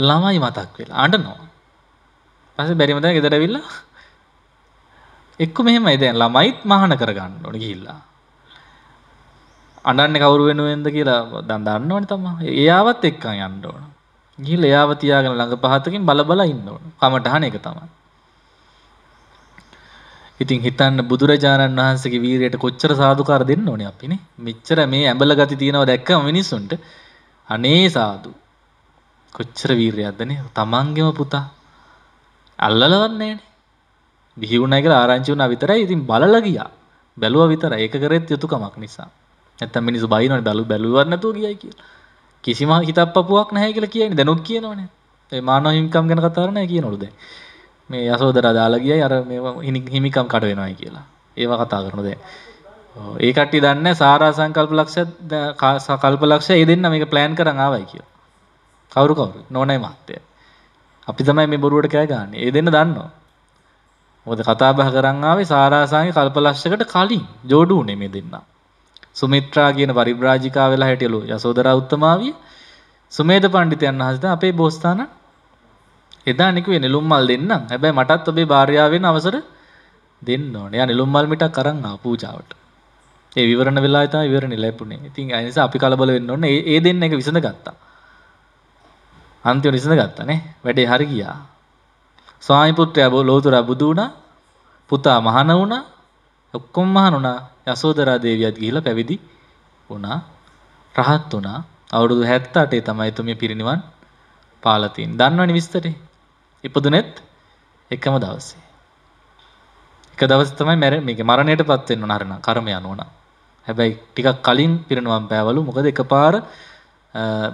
ළමයි මතක් වෙලා අඬනවා. පස්සේ බැරිම දා ගෙදර ඇවිල්ලා එක්ක මෙහෙමයි දැන් ළමයිත් මහාන කරගන්න ඕනේ ගිහිල්ලා. අඩන්න කවුරු වෙනුවෙන්ද කියලා දන් දන්නවන තම ඒයාවත් එක්කා යන්න ඕන ගිල් එයාව තියාගෙන ළඟ පහතකින් බලබල ඉන්න ඕන කමටහන එක තමයි ඉතින් හිතන්න බුදුරජාණන් වහන්සේගේ වීරයට කොච්චර සාදුකාර දෙන්න ඕනේ අපිනේ මෙච්චර මේ ඇඹල ගති තියෙනව දැක්කම මිනිස්සුන්ට අනේ සාදු කොච්චර වීරයක්දනේ තමන්ගේම පුතා අල්ලලවන්නේ නෑනේ බිහි වුණා කියලා ආරංචි වුණා විතරයි ඉතින් බලලා ගියා බැලුවා විතරයි ඒක කරෙත් යුතුයකමක් නිසා නැත්තම් මිනිස්සු බයිනවනේ බැලු බැලුවත් නැතුව ගියයි කියලා. කිසිම හිතක් පපුවක් නැහැ කියලා කියන්නේ දැනුත් කියනවනේ. ඒ මානව හිමිකම් ගැන කතා කරන්නේ කියනවලු දැන්. මේ යසෝදරා දාලා ගියයි අර මේවා හිමිකම් කඩ වෙනවයි කියලා. ඒවා කතා කරනවා දැන්. ඒ කට්ටිය දන්නේ සාරා සංකල්ප ලක්ෂය කල්ප ලක්ෂය ඒ දෙන්න මේක ප්ලෑන් කරන් ආවයි කියලා. කවුරු කවුරු නෝනයි මහත්තයා. අපි තමයි මේ බොරුවට කෑ ගන්න. ඒ දෙන්න දන්නවා. මොකද කතා බහ කරන් ආවේ සාරාසාගේ කල්පලක්ෂයකට කලින් ජෝඩු උනේ මේ දෙන්නා. සුමිත්‍රා කියන පරිබ්‍රාජිකා වෙලා හැටියලු යසෝදරා උත්තමාවිය සුමේද පණ්ඩිතයන් වහන්සේ අපේ බොස්තාන එදා නිකුවේ නෙළුම් මල් දෙන්නම්. හැබැයි මටත් ඔබේ භාර්යාව වෙන අවසර දෙන්න ඕනේ. යා නෙළුම් මල් මිටක් අරන් ආ පූජාවට. ඒ විවරණ වෙලාවේ තමයි විවරණේ ලැබුණේ. ඉතින් ඒ නිසා අපි කලබල වෙන්න ඕනේ. ඒ දෙන්න එක විසඳගත්තා. අන්තිම විසඳගත්තා නේ. වැඩේ හරි ගියා. ස්වාමි පුත්‍රයා ලෝතුරා බුදු වුණා. පුතා මහාන වුණා. ඔක්කොම මහාන වුණා. යසෝදරා දේවියත් ගිහිලා පැවිදි වුණා. රහත් වුණා. අවුරුදු 78 තමයි එතුමිය පිරිනිවන් පාලා තින්නේ. දන්නවනේ විස්තරේ. ඉපදුනෙත් එකම දවසේ. එක දවස් තමයි මැරෙ මේක මරණයටපත් වෙන්න ඕන හරිනම් කර්මය අනුව නම්. හැබැයි ටිකක් කලින් පිරිනවම් පෑවලු මොකද එකපාර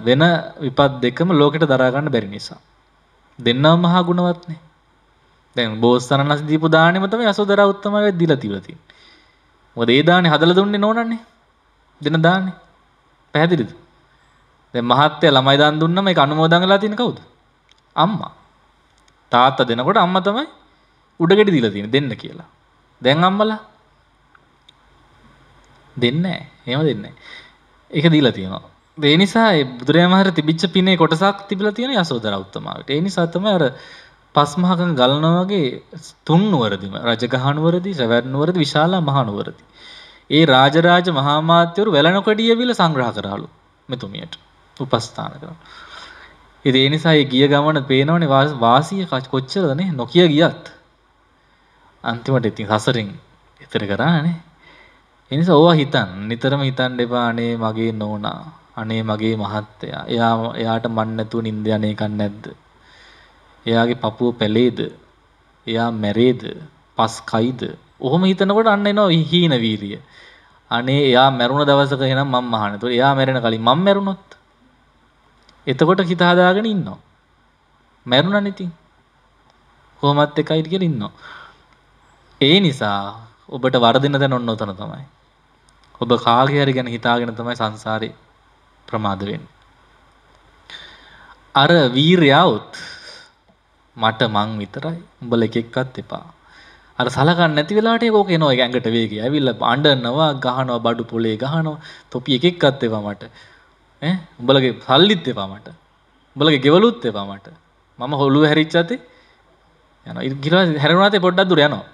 වෙන විපත් දෙකම ලෝකෙට දරා ගන්න බැරි නිසා. දෙන්නම මහා ගුණවත්නේ. දැන් බෝසතරණස් දීපු දාණයම තමයි අසෝදරා උත්තමයෙ දීලා තිබලා තියෙන්නේ. මොකද ඒ දානේ හදලා දුන්නේ නෝනන්නේ. දෙන දානේ. පැහැදිලිද? දැන් මහත්තයා ළමයි දාන් දුන්නම ඒක අනුමෝදන් කරලා තියෙන කවුද? අම්මා. තාත්තා දෙනකොට අම්මා තමයි උඩගෙඩි දීලා තියෙන්නේ දෙන්න කියලා. දැන් අම්මලා දෙන්නේ නැහැ. එහෙම දෙන්නේ නැහැ. ඒක දීලා තියෙනවා. ඒ නිසා බුදුරජාණන් වහන්සේ තිබිච්ච පිනේ කොටසක් තිබිලා තියෙන යසෝදරා උත්තමාවට. ඒ නිසා තමයි අර පස්මහකම් ගලනවා වගේ තුන්වරදිම රජගහනුවරදී සැවැත්නුවරදී විශාලා මහනුවරදී. ඒ රාජරාජ මහා මාත්‍යවරු වැලනකොඩියවිල සංග්‍රහ කරාලු මෙතුමියට උපස්ථාන කරලා. ඉතින් ඒ නිසා ඒ ගිය ගමන පේනවනේ වාසිය කොච්චරදනේ නොකිය ගියත්. අන්තිමට ඉතින් හසරින් ඊතර කරානේ. ඒ නිසා ඕවා හිතන්න නිතරම හිතන්න එපා අනේ මගේ නෝනා අනේ මගේ මහත්තයා එයා එයාට මන් නැතුව නිින්ද යන්නේ කන්නේ නැද්ද එයාගේ පපුව පැලේද එයා මැරේද පස් කයිද ඔහොම හිතනකොට අන්න එනවා හීන වීරිය අනේ එයා මැරුණ දවසක එහෙනම් මම මහාන. ඒතකොට එයා මැරෙන කලින් මම මැරුණොත් එතකොට හිත හදාගෙන ඉන්නවා. මැරුණානේ ඉතින්. කොහොමත් එකයි කියලා ඉන්නවා. ඒ නිසා ඔබට වරදින දැන ඔන්න උතන තමයි. ඔබ කාගේ හරි ගැන හිතාගෙන තමයි සංසාරේ ප්‍රමාද වෙන්නේ. අර වීරයවුත් මට මං විතරයි උඹල එකෙක්වත් එපා. අර සලකන්න නැති වෙලාවට ඕක එනවා ඒක ඇඟට වේගය. ඇවිල්ලා අඬනවා, ගහනවා, බඩු පොලේ ගහනවා. තොපි එකෙක්වත් එපා මට. ඈ උඹලගේ සල්ලිත් එපා මට. උඹලගේ ගෙවලුත් එපා මට. මම හොළුව හැරිච්ච ඇති. යනවා. ගිහලා හැරුණාතේ පොඩ්ඩක් දුර යනවා.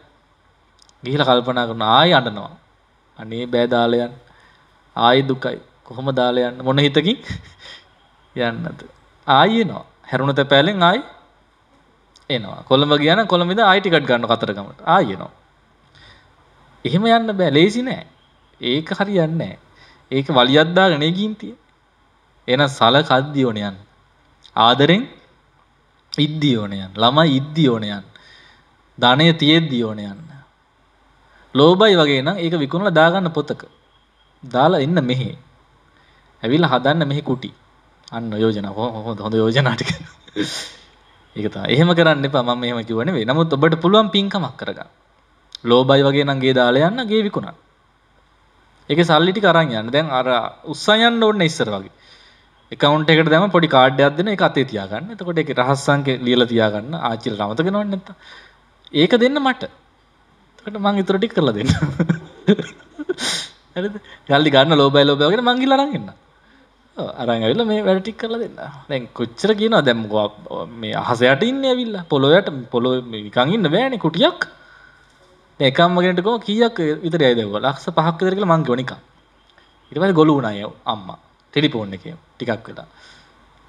ගිහලා කල්පනා කරනවා ආයි අඬනවා. අනේ බෑ දාලා යන්න. ආයි දුකයි. කොහොම දාලා යන්න මොන හිතකින් [laughs] යන්නද? ආයි එනවා. හැරුණ තැපෑලෙන් ආයි එනවා කොළඹ ගියන කොළඹ ඉඳන් ආයි ටිකට් ගන්න කතරගමට ආයි එනවා එහෙම යන්න බෑ ලේසි නෑ ඒක හරියන්නේ නෑ ඒක වලියක් දාගෙන ගින් තිය එන සලකද්දී ඕන යන්න ආදරෙන් ඉද්දී ඕන යන්න ළමයි ඉද්දී ඕන යන්න ධනය තියෙද්දී ඕන යන්න ලෝබයි වගේ නම් ඒක විකුණලා දාගන්න පොතක දාලා එන්න මෙහි ඇවිල්ලා හදන්න මෙහි කුටි අන්න යෝජනා හොඳ හොඳ යෝජනා ටික ඒකත එහෙම කරන්න එපා මම එහෙම කිව්වනේ වේ. නමුත් ඔබට පුළුවන් පින්කමක් කරගන්න. ලෝභයි වගේ නම් ගේ දාලා යන්න ගේ විකුණන්න. ඒකේ සල්ලි ටික අරන් යන්න. දැන් අර උස්සන් යන්න ඕනේ ඉස්සර වගේ. account එකට දැම්ම පොඩි කාඩ් එකක් දෙන ඒක අතේ තියාගන්න. එතකොට ඒකේ රහස් සංකේ ලියලා තියාගන්න. ආච්චිල රමතගෙනවන්නේ නැත්තම්. ඒක දෙන්න මට. එතකොට මං ඊතර ටික කරලා දෙන්න. [laughs] හරිද? ගල්ලි ගන්න ලෝභයි ලෝභයි වගේ මං ගිහලා අරන් එන්නම්. අරඟවිල මේ වැඩටික් කරල දෙන්න දැන් කොච්චර කියන දැම් මේ අහසයට ඉන්න ඇවිල්ල පොලොයට පොලො විකං ඉන්න බෑන කුටියක් එකම්මගෙනටකෝ කියක් විතර ඇදව ලක්ස පහක් දෙරකල මං ගොනික ඉරිවල ගොලු වුණය අම්ම ටෙලිපෝන් එක ටිකක් වෙලා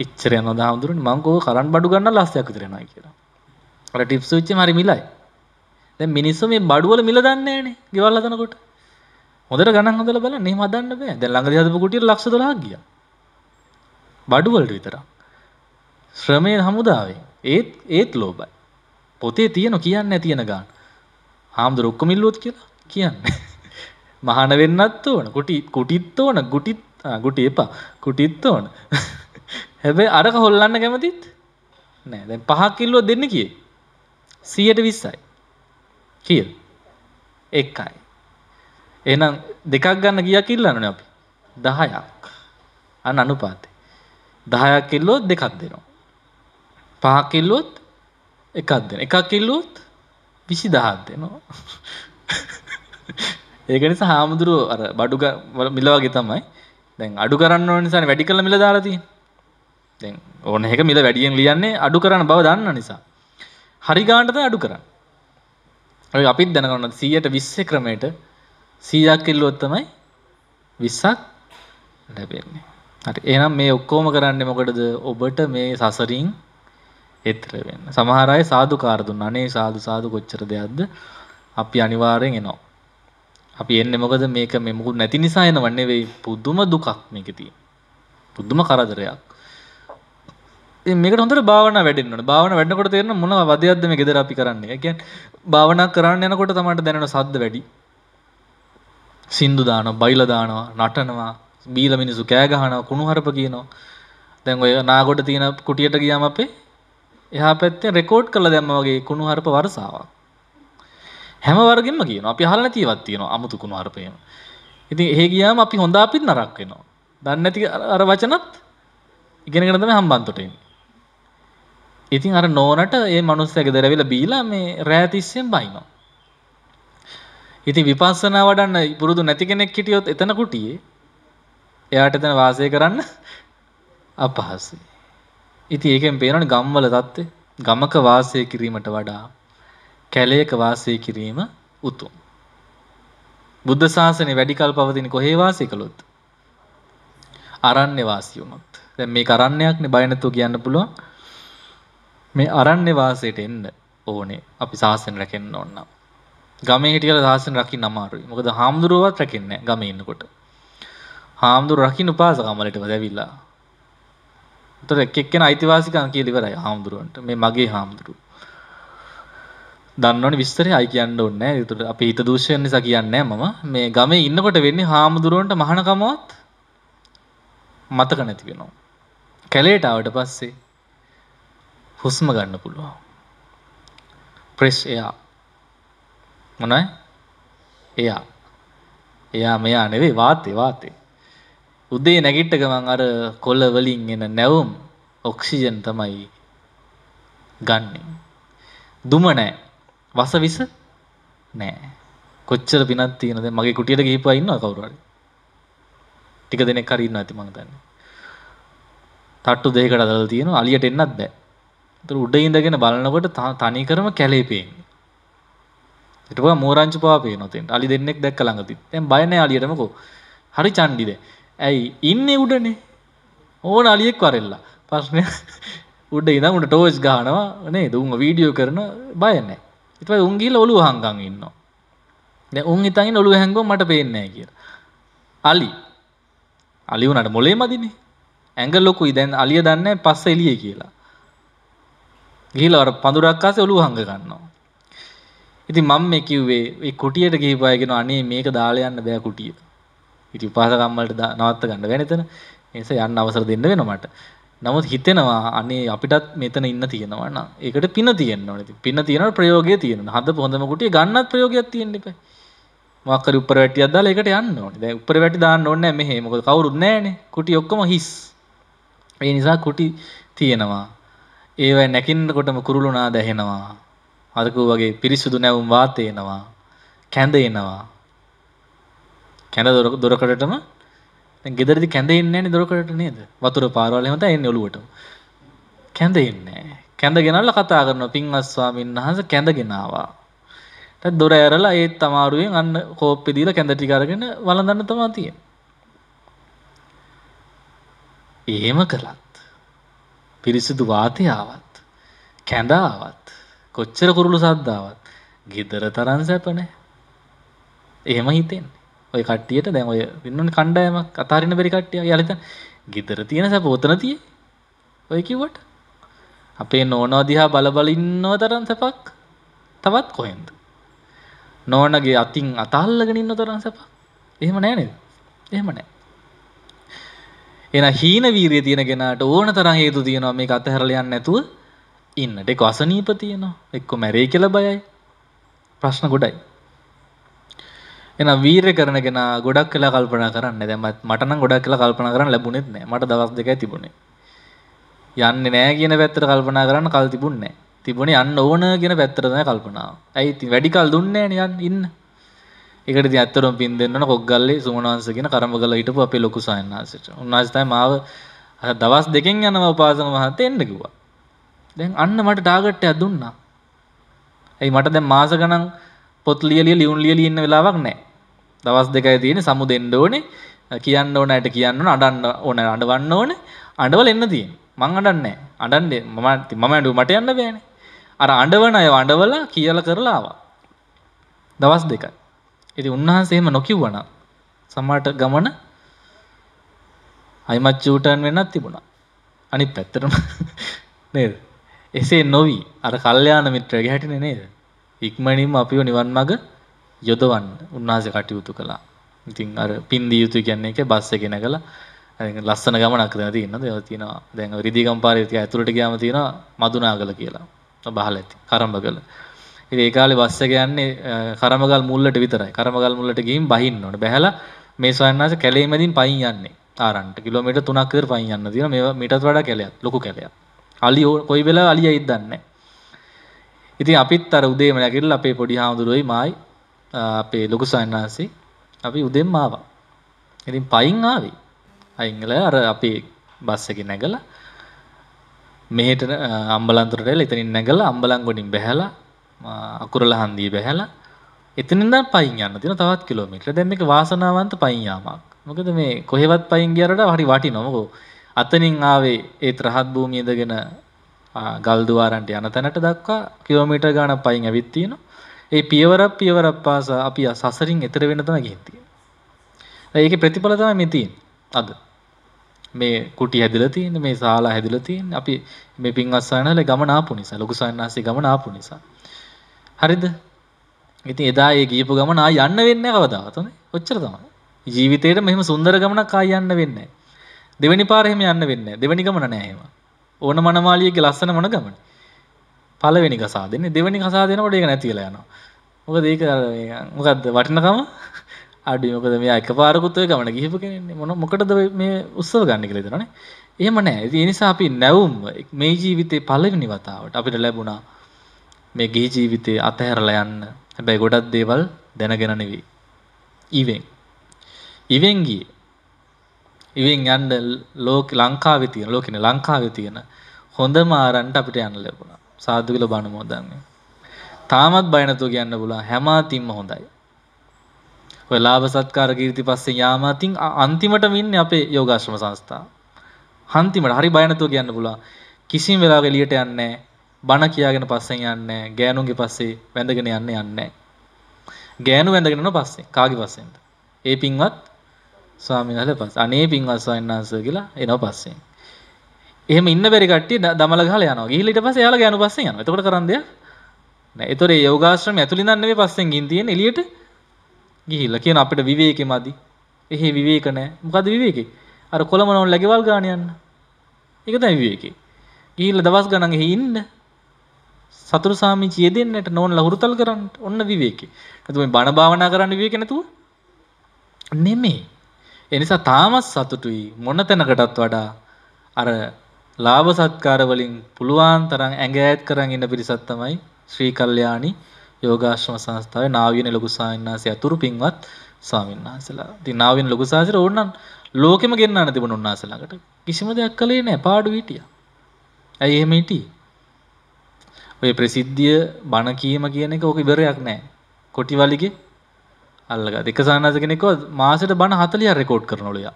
ඉච්චරය නොදාමුදුරින් මංකෝ කරන් බඩු ගන්න ලස්සයක් විතරෙනයි කියලා අර ටිප් සුච්ච මරි මිලයි දැ මිනිස්සු මේ බඩුවල මිල දන්නේනේ ගෙවල්ලතනකොට හොදර ගණන් හදල බල නේ මදන්න බෑ දැ ළඟ හදපු කුටිය ලක්ෂ දලා ගියා බඩුවලට විතරක්. ශ්‍රමය හමුදාවේ ඒත් ඒත් ලෝබයි. පොතේ තියන කියන්න තියෙන ගාන හාමුදුර ඔක්කොමිල්ලොත් කියලා කියන්න. [laughs] මහන වෙන්නත් ඕන කුටි කුටිත් ඕන ගුටිත් ගුටි එපා කුටිත් ඕන [laughs] හැබැ අරක හොල්ලන්න කැමතිත් නෑ දැන් පහක් කිල්ලුව දෙන්න කිය සියට විස්සයි කිය එකයි එනම් දෙකක් ගන්න ගිය කිල්ලන්න අපි දහයක් අන්න අනුපාතය දහයක් කිල්ලොත් දෙකක් දෙනවා. පහක් කිල්ලොත් එකක් දෙන එකක් කිල්ලොත් විසි දහත් දෙනවා. [laughs] ඒකනිස හාමුදුරුව අර බඩුග මිලවාගේ තමයි දැන් අඩු කරන්න නිසා වැඩි කළ මිල දාලති දැන් ඕන එක මිල වැඩියෙන් ලියන්නේ අඩු කරන්න බව දන්න නිසා. හරි ගාන්ටද අඩු කරන්න. අපිත් දැනගන්න සීයට විස්සේ ක්‍රමයට සීයක් කිල්ලොත්තමයි විස්සක් ලැබෙන්නේ. හරි එහෙනම් මේ ඔක්කොම කරන්නේ මොකටද? ඔබට මේ සසරින් එතර වෙන්න. සමහර අය සාදුකාර දුන්නා. අනේ සාදු සාදු කොච්චර දෙයක්ද? අපි අනිවාර්යෙන් එනවා. අපි එන්නේ මොකද මේක මේ මොකුත් නැති නිසා එනව නෙවෙයි. පුදුම දුකක් මේකේ තියෙන. පුදුම කරදරයක්. මේකට හොඳට භාවනා වැඩෙන්න ඕනේ. භාවනා වැඩනකොට තේරෙන මොන වදයක්ද මේ gedara අපි කරන්නේ. ඒ කියන්නේ භාවනා කරන්න යනකොට තමයි දැනෙන සද්ද වැඩි. සින්දු දානවා, බයිලා දානවා, නටනවා, බීල මිනිසු කෑගහන කුණුහරප කියනවා දැන් ඔය නාගොඩ තියෙන කුටියට ගියාම අපේ එහා පැත්තේ රෙකෝඩ් කරලා දැම්ම වගේ කුණුහරප වර්ෂාවක් හැම වර්ගෙම කියනවා අපි අහලා නැතිවක් තියෙනවා අමුතු කුණුහරප එහෙම ඉතින් එහෙ ගියාම අපි හොඳ අපිත් නරක වෙනවා දන්නේ නැති අර වචනත් ඉගෙනගෙන තමයි හම්බන්තොට එන්නේ ඉතින් අර නෝනට ඒ මනුස්සයා ගෙදර ඇවිල්ලා බීලා මේ රෑ තිස්සෙන් බයිනවා ඉතින් විපස්සනා වඩන්න පුරුදු නැති කෙනෙක් හිටියොත් එතන කුටියේ එයාට එතන වාසය කරන්න අපහසුයි. ඉතින් ඒකෙන් පේනවනේ ගම්වල தත්ත්වය. ගමක වාසය කිරීමට වඩා කැලයක වාසය කිරීම උතුම්. බුද්ධ ශාසනය වැඩි කල් පවතින කොහේ වාසය කළොත්? අරණ්‍ය වාසී වුණොත්. දැන් මේක අරණ්‍යයක්නේ බය නැතුව කියන්න පුළුවන්. මේ අරණ්‍ය වාසයට එන්න ඕනේ අපි සාසන රැකෙන්න ඕන නම්. ගමේ හිටියලා සාසන රකින්න අමාරුයි. මොකද හාමුදුරුවවත් රැකෙන්නේ නැහැ ගමේ ඉන්නකොට. හාමුදුර රකින්න උපාසකම්වලටම දැවිලා. උතර එක් එක්කෙනා අයිතිවාසිකම් කියලා ඉවරයි හාමුදුරුවන්ට. මේ මගේ හාමුදුරුවෝ. දන්නවනේ විස්තරය අයි කියන්න ඕනේ නෑ. ඒතර අපි හිත දූෂණය නිසා කියන්නේ මම. මේ ගමේ ඉන්නකොට වෙන්නේ හාමුදුරුවන්ට මහානකමවත් මතක නැති වෙනවා. කැලේට ආවට පස්සේ හුස්ම ගන්න පුළුවන්. ප්‍රෙස් එයා. මොනවයි? එයා. එයා මෙයා නෙවෙයි වාතේ වාතේ. උදේ නැගිට්ට ගමන් අර කොල වලින් එන නැවුම් ඔක්සිජන් තමයි ගන්න දුම නෑ වසවිස නෑ කොච්චර පිනත් තියනද මගේ කුටියට ගීපා ඉන්න කවුරුහරි ටික දෙනෙක් හරි ඉන්න ඇති මං දන්නේ තට්ටු දෙකකට අදලා තියෙනවා අලියට එන්නත් බෑ ඒතර උඩ ඉඳගෙන බලනකොට තනි කරම කැලේ පේන්නේ ඊට පස්සේ මෝරංචු පාව පේනවා තෙන්ට අලි දෙන්නෙක් දැක්ක ළඟදී දැන් බය නෑ අලියටමකෝ හරි චණ්ඩිද ඇයි ඉන්න උඩනේ ඕන අලියෙක් වරෙල්ලා පස්්නය [laughs] උඩ ඉදම් උට ටෝජ් ගානවා නේ දුම වීඩියෝ කරන බයනෑ ඉතුව උන්ගේල ඔලු හංගන් ඉන්න උන් ඉතන් ඔලු හැංගෝ මට පේන්නෑ කිය අලි අලි වනට මොලේ මදින ඇඟ ලොකුයි දැන් අලිය දන්න පස්ස එලිය කියලා ගීලවට පඳුරක්කාස ඔලු හංග ගන්නවා ඉති මං මේ කිව්වේ කොටියට ගේපායගෙන අනේ මේක දාලයන්න බෑ කුටියට ඉටි උපාසකම්මලට නවත්ත ගන්න වෙනතන එස යන්න අවසර දෙන්න වෙන මට නමුත් හිතෙනවා අනේ අපිටත් මෙතන ඉන්න තියෙනවා නම් ඒකට පින තියෙන්න ඕනේ. පින තියෙනවා ප්‍රයෝගය තියෙනවා. හද හොඳම කුටිය ගන්නත් ප්‍රයෝගයක් තියෙන්න ඉපේ. මොකක් හරි උඩර වැටියක් දාලා ඒකට යන්න ඕනේ. දැන් උඩර වැටි දාන්න ඕනේ නැහැ මෙහෙ. මොකද කවුරුත් නැහැනේ. කුටි ඔක්කොම හිස්. ඒ නිසා කුටි තියෙනවා. ඒව නැකින්නකොටම කුරුළු නාද ඇහෙනවා. අරකෝ වගේ පිරිසුදු නැවුම් වාතය එනවා. කැඳ එනවා. කැඳ දොරක දොරකටම ගෙදරදි කැඳෙන්නේ දොරකට නේද වතුර පාරවලමත එන්න ඔලුවට කැඳෙන්නේ කැඳ ගෙනල්ල කතා කරන පින් අස්වාමීන් වහන්ස කැඳ ගෙනවා දොර ඇරලා ඒත් අමාරුවෙන් අන්න කෝප්පෙ දීලා කැඳ ටික අරගෙන වළඳන්න තමයි තියෙන්නේ එහෙම කළත් පිරිසිදු වාතය ආවත් කැඳාවත් කොච්චර කුරුළු සද්දාවත් ගෙදර තරම් සැප නැහැ. එහෙම හිතෙන්නේ. ඔය කට්ටියට දැන් ඔය වෙන්නට කණ්ඩායමක් අතාරන්න බැරි කට්ටිය යලත ගෙදර තියෙන සැප ෝතන තිය ඔය කිව්වට අපේ නෝනෝ දිහා බලබලින්නව තරන් සැපක් තවත් කොහෙන්ද නෝනගේ අතින් අතාල්ලගෙනන්න තරන් සැප එහෙම නෑනෙද එහෙම නෑ එන හීන වීරය තියෙනගෙනට ඕන තරන් හේතු තියෙනවා මේ අතහැරලයන්න නැතුව ඉන්නට එක් අසනීප තියනවා එක්කො මැරේ කියල බයයි ප්‍රශ්න ගොඩයි එන වීරය කරන කෙනා ගොඩක් කියලා කල්පනා කරන්න දැමත් මටනම් ගොඩක් කියලා කල්පනා කරන්න ලැබුණෙත් නෑ මට දවස් දෙකයි තිබුණේ යන්නේ නෑ කියන පැත්තට කල්පනා කරන්න කල් තිබුණේ තිබුණේ යන්න ඕන කියන පැත්තට තමයි කල්පනාව. ඇයි ඉතින් වැඩි කල් දුන්නේ නෑනේ යන්න ඉන්න. ඒකට ඉතින් ඇත්තටම පින් දෙන්න ඕන කොග්ගල්ලේ සුමනවංශ කියන කරඹගල හිටපු අපේ ලොකු සායනාංශයට. උන්වහන්සේ තමයි මාව දවස් දෙකෙන් යනවා උපාසක මහත්තයා එන්න කිව්වා. දැන් අන්න මට ටාගට් එකක් දුන්නා. ඇයි මට දැන් මාස ගණන් පොත් ලියලිය ලියුම් ලියලිය ඉන්න වෙලාවක් නැහැ. දවස් දෙකයි තියෙන්නේ සමු දෙන්න ඕනේ. කියන්න ඕන ඇයට කියන්න ඕන අඩන්න ඕන අඩවන්න ඕන. අඩවල එන්න තියෙන්නේ. මං අඩන්නේ අඩන්නේ මම මම අඬුව මට යන්න බෑනේ. අර අඬවන අය අඬවලා කියලා කරලා ආවා. දවස් දෙකයි. ඉතින් උන්වහන්සේ එහෙම නොකිව්වනම් සමහරට ගමන අයිමත් චූටන් වෙන්නත් තිබුණා. අනිත් පැත්තටම නේද? එසේ නොවි අර කල්යාණ මිත්‍රයගේ හැටිනේ නේද? ඉක්මනින්ම අපිව නිවන් මඟ යොදවන්න උන්වහන්සේ කටයුතු කළා. ඉතින් අර පින් දිය යුතු කියන්නේ ඒකේ බස් එකේ නැගලා ලස්සන ගමනක් දැන් තියෙනවා. ඒක තියෙනවා. දැන් රිදීගම් පාරේ තියා ඇතුළට ගියාම තියෙනවා මදුනාගල කියලා. බහල ඇති. කරඹගල. ඉතින් ඒ කාලේ බස් එක යන්නේ කරඹගල් මුල්ලට විතරයි. කරඹගල් මුල්ලට ගිහින් බහින්න ඕනේ. බැහැලා මේ සොයන්නාස කැලේමදින් පයින් යන්නේ. ආරන්ට කිලෝමීටර් 3ක් විතර පයින් යන්න තියෙනවා. මේවා මීටත් වඩා කැලයක්. ලොකු කැලයක්. අලිය කොයි වෙලාව අලියයිද දන්නේ නැහැ. ඉතින් අපිත් අර උදේම නැගිටලා අපේ පොඩි හාමුදුරුවෝයි මායි අපේ ලොකු සයන්හන්සේ අපි උදෙන්ම ආවා. ඉතින් පයින් ආවේ. අයින් වෙලා අර අපේ බස් එකේ නැගලා මෙහෙට අම්බලන්තොට ඇවිල්ලා එතනින් නැගලා අම්බලන්ගොඩින් බැහැලා අකුරල හන්දිය බැහැලා එතනින් දැන් පයින් යන්න තියෙන තවත් කිලෝමීටර. දැන් මේක වාසනාවන්ත පයින් යාමක්. මොකද මේ කොහෙවත් පයින් ගියරට හරි වටිනවා. මොකෝ අතනින් ආවේ ඒත් රහත් භූමිය ඉඳගෙන ගල්දුවාරන්ට යන තැනට දක්වා කිලෝමීට ගාන පයින් ඇවිත්තියෙන ඒ පියවරක් පියවරක් පාස අපි සසරින් එතර වෙන තම ගිහිතිය ඒක ප්‍රතිඵලතම මිතින් අද මේ කුටි හැදිල තියන්න මේ සාලා හැදිල තියන් අපි මේ පින් අස්සානල ගමනාපු නිසා ලොකු සන්නාසේ ගමනාපු නිසා හරිද ඉතින් එදා ඒ ගීපු ගමන ආ යන්න වෙන්නේ කවදාවතන ඔච්චර තමයි ජීවිතේට මෙහෙම සුන්දර ගමනක් ආ යන්න වෙන්නේ දෙවෙනි පාර එහෙම යන්න වෙන්නේ දෙවෙනි ගමන නෑ එහෙම ඕන මනමාලියගේ ලස්සන මොන ගමන. පළවෙනි කසා දෙන්නේ දෙවෙනි කසා දෙනකොට ඒක නැති වෙලා යනවා. මොකද ඒක අර මොකද්ද වටිනකම අඩුයි මොකද මෙයා එකපාරකුත් ඔය ගමන ගිහපු කෙනෙන්නේ මොන මොකටද මේ උත්සව ගන්න කියලා හිතනවනේ. එහෙම නැහැ. ඉතින් ඒ නිසා අපි නැවුම් මේ ජීවිතේ පළවෙනි වතාවට අපිට ලැබුණා මේ ගිහි ජීවිතේ අතහැරලා යන්න. හැබැයි ගොඩක් දේවල් දැනගෙන නෙවෙයි. ඉවෙන්. ඉවෙන් ගියේ. ඉවෙන් යන්න ලෝක ලංකාවේ තියෙන ලෝකෙන ලංකාවේ තියෙන හොඳම ආරන්ට අපිට යන්න ලැබුණා. සාදු කියලා බණ මොදන්නේ. තාමත් බය නැතුව කියන්න පුළුවන් හැම අතින්ම හොඳයි. ඔය ලාභ සත්කාර කීර්ති පස්සේ යාම අතින් අන්තිමටම ඉන්නේ අපේ යෝගාශ්‍රම සංස්ථාව. අන්තිමට හරි බය නැතුව කියන්න පුළුවන්. කිසිම වෙලාවක එළියට යන්නේ නැහැ. බණ කියාගෙන පස්සෙන් යන්නේ ගෑනුන්ගේ පස්සේ වැඳගෙන යන්න යන්නේ ගෑනු වැඳගෙන යන පස්සේ කාගේ පස්සෙන්ද ඒ පින්වත් ස්වාමීන් වහන්සේ පස්ස. අනේ පින්වත් ස්වාමීන් වහන්සේ කියලා එනවා පස්සේ. එහෙම ඉන්න බැරි කට්ටිය දමල ගහලා යනවා. ගිහිල්ලා ඊට පස්සේ එයාලා ගෑනු පස්සෙන් යනවා. එතකොට කරන් දෙයක් නෑ. ඒතොර ඒ යෝගාශ්‍රම ඇතුළේ ඉඳන් නෙවෙයි පස්සෙන් ගින් තියෙන්නේ එළියට ගිහිල්ලා. කියන අපිට විවේකෙමදි. එහි විවේක නෑ. මොකද විවේකේ? අර කොළමනෝන් ලැබෙවල් ගාන යන්න. ඒක තමයි විවේකේ. ගිහිල්ලා දවස් ගණන් එහි ඉන්න. සතුරු සාමිචිය දෙන්නට නෝන්ලා හුරුතල් කරන්න ඔන්න විවේකේ. නැතු මේ බණ භාවනා කරන්න විවේක නැතුව නෙමෙයි. එනිසා තාමත් සතුටුයි මොන තැනකටත් වඩා අර ලාභ සත්කාර වලින් පුළුවන් තරම් ඇඟ ඈත් කරන් ඉන්න පිරිසක් තමයි ශ්‍රී කල්යාණි යෝගාශ්‍රම සංස්ථාවේ නාවියන ලොකු සාමිනාසී අතුරු පින්වත් ස්වාමින්වහන්සලා. ඉතින් නාවියන ලොකු සාසර ඕනනම් ලෝකෙම ගෙන්නන්න තිබුණ උන්වහන්සේ ළඟට. කිසිම දෙයක් කළේ නැහැ පාඩු හිටියා. ඇයි එහෙම හිටියේ? ඔය ප්‍රසිද්ධිය බණ කීම කියන එක ඕක ඉවරයක් නැහැ. කොටිවලිගේ අල්ලගත් එක සානාස කෙනෙක්ව මාසෙට බණ 40ක් රෙකෝඩ් කරනවලුයා.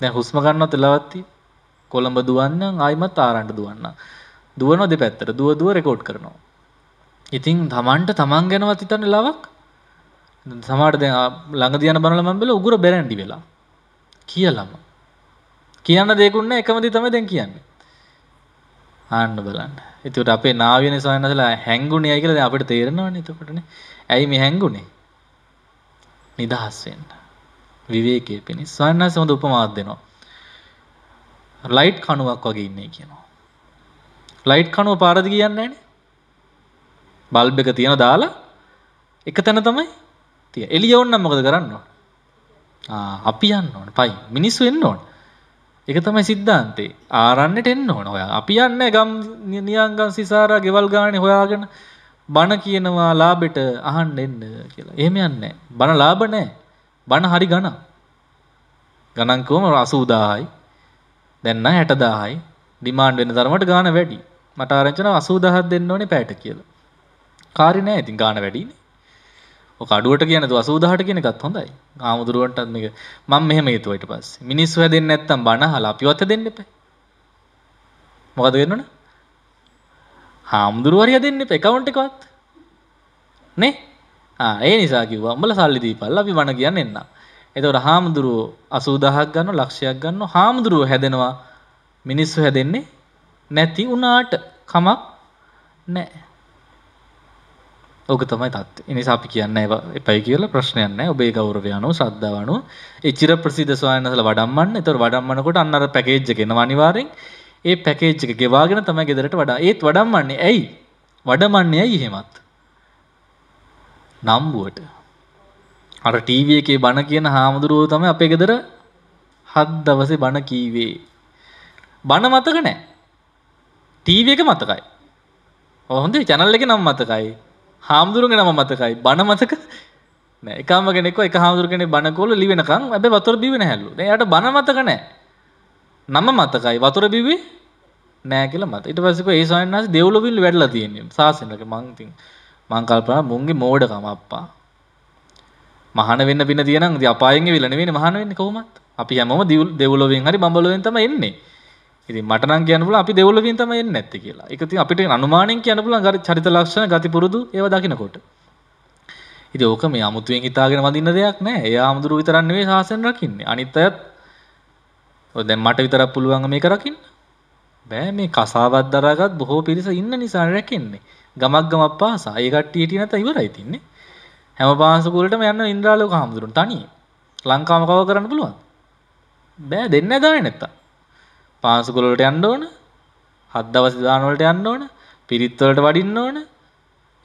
දැන් හුස්ම ගන්නවත් එලවත්ති කොළඹ දුවන්නම් ආයිමත් ආරණ්ඩ දුවන්නම්. දුවන දෙපැත්තට දුව දුව රෙකෝඩ් කරනවා. ඉතින් Tamanට Taman ගැනවත් හිතන්න ලාවක් සමහරට දැන් ළඟදී යන බණවල මම බැලුවා උගුර බැරන්ඩි වෙලා. කියලාම. කියන්න දෙයක් උන්නේ එකම දේ තමයි දැන් කියන්නේ. ආන්න බලන්න. එතකොට අපේ නාවියනේ සායනසලා හැංගුණේ අය කියලා දැන් අපිට තේරෙනවනේ එතකොටනේ. ඇයි මේ හැංගුණේ? නිදහස් වෙන්න. විවේකයේ පිණිස සාන්නස හොඳ උපමාවක් දෙනවා. ලයිට් කණුවක් වගේ ඉන්නේ කියනවා. ලයිට් කණුව පාරද කියන්නේ නැහනේ. බල්බ් එක තියන දාලා එක තැන තමයි තිය. එළිය ඕනනම් මොකද කරන්න ඕන? ආ අපි යන්න ඕන. පයි මිනිස්සු එන්න ඕන. ඒක තමයි සිද්ධාන්තේ. ආරන්නට එන්න ඕන. ඔයා අපි යන්නේ ගම් නියංගම් සිසාරා ගෙවල් ගානේ හොයාගෙන බණ කියනවා ලාබෙට අහන්න එන්න කියලා. එහෙම යන්නේ බණ ලාභ නැහැ. බණ හරි ගණන්. ගණන් කොහොම 80000යි. දැන් නම් 60000යි. ඩිමාන්ඩ් වෙන තරමට ගාණ වැඩි. මට ආරංචන 80000ක් දෙන්න ඕනේ පැයට කියලා. කාරි නෑ ඉතින් ගාණ වැඩිනේ. ඔක අඩුවට කියන 80000ට කියන එකත් හොඳයි. ආමුදුරුවන්ටත් මේක මම මෙහෙම හිතුවා ඊට පස්සේ. මිනිස්සු හැදෙන්නේ නැත්තම් බණ අහලා අපිවත් හැදෙන්න එපා. මොකද වෙන්නේ? හාමුදුරුවරිය දෙන්න එකවුන්ට් එකවත් නේ ඒ නිසා කිව්වා උඹලා සල්ලි දීපල්ලා අපි බණ කියන්න එන්න. එතකොට හාමුදුරුවෝ 80000ක් ගන්නවා ලක්ෂයක් ගන්නවා හාමුදුරුවෝ හැදෙනවා මිනිස්සු හැදෙන්නේ නැති වුණාට කමක් නැහැ. ඕක තමයි තත්ත්වය. ඒ නිසා අපි කියන්නේ එපයි කියලා ප්‍රශ්නයක් නැහැ. ඔබේ ගෞරවය අනුව ශ්‍රද්ධාව අනුව ඒ චිර ප්‍රසිද්ධ ස්වාමීන් වහන්සේලා වඩම්මන්න. ඒතකොට වඩම්මනකොට අන්න අර පැකේජ් එක එනවා අනිවාර්යෙන්. ඒ පැකේජ් එක ගෙවාගෙන තමයි ගෙදරට වඩා ඒත් වඩම්මන්නේ ඇයි වඩමන්නේ ඇයි එහෙමත් නම්බුවට අර ටීවී එකේ බණ කියන හාමුදුරුවෝ තමයි අපේ ගෙදර හත් දවසේ බණ කීවේ බණ මතක නැහැ ටීවී එක මතකයි හොඳේ channel එකේ නම් මතකයි හාමුදුරුවන්ගේ නම මතකයි බණ මතක නෑ එකම කෙනෙක්ව එක හාමුදුරුවෝ කෙනෙක් බණ කෝල ලිවෙනකන් හැබැයි වතුර බිවෙන හැල්ලු දැන් එයාට බණ මතක නැහැ නම මතකයි වතුර බිවි නෑ කියලා මත. ඊට පස්සේ ඒ ස්වාමීන් වහන්සේ දෙව්ලොවින් වැඩලා තියෙනවා. සාසනයක මං ඉතින් මං කල්පනා මුන්ගේ මෝඩකම අප්පා. මහාන වෙන්න පින තියෙනම් ඉතින් අපායෙන් එවිලා නෙවෙයි මහාන වෙන්නේ කොහොමත්. අපි හැමෝම දෙව්ලොවෙන් හරි බඹලොවෙන් තමයි එන්නේ. ඉතින් මට නම් කියන්න පුළුවන් අපි දෙව්ලොවෙන් තමයි එන්නේ නැත්තේ කියලා. ඒක ඉතින් අපිට අනුමානෙන් කියන්න පුළුවන් චරිත ලක්ෂණ, ගති පුරුදු ඒවා දකිනකොට. ඉතින් ඕක මේ අමුතුවෙන් හිතාගෙන වඳින්න දෙයක් නෑ. ඒ ආමුදුරු විතරක් නෙවෙයි සාසන රකින්නේ. අනිත් අයත් ඔය දැන් මට විතරක් පුළුවන් මේක රකින්න. බෑ මේ කසාවක් දරාගත් බොහෝ පිරිස ඉන්න නිසා රැකෙන්නේ. ගමක් ගමක් පාසා. ඒ කට්ටිය හිටිය නැත්නම් ඉවරයි තින්නේ. හැම පාසකුවලටම යන්න ඉන්ද්‍රාලෝක හාමුදුරන් තනියෙන්. ලංකාවම කව කරන්න පුළුවන්. බෑ දෙන්න දාන්නේ නැත්තම්. පාසකුවල වලට යන්න ඕන. හත් දවස් දාන වලට යන්න ඕන. පිරිත් වලට වඩින්න ඕන.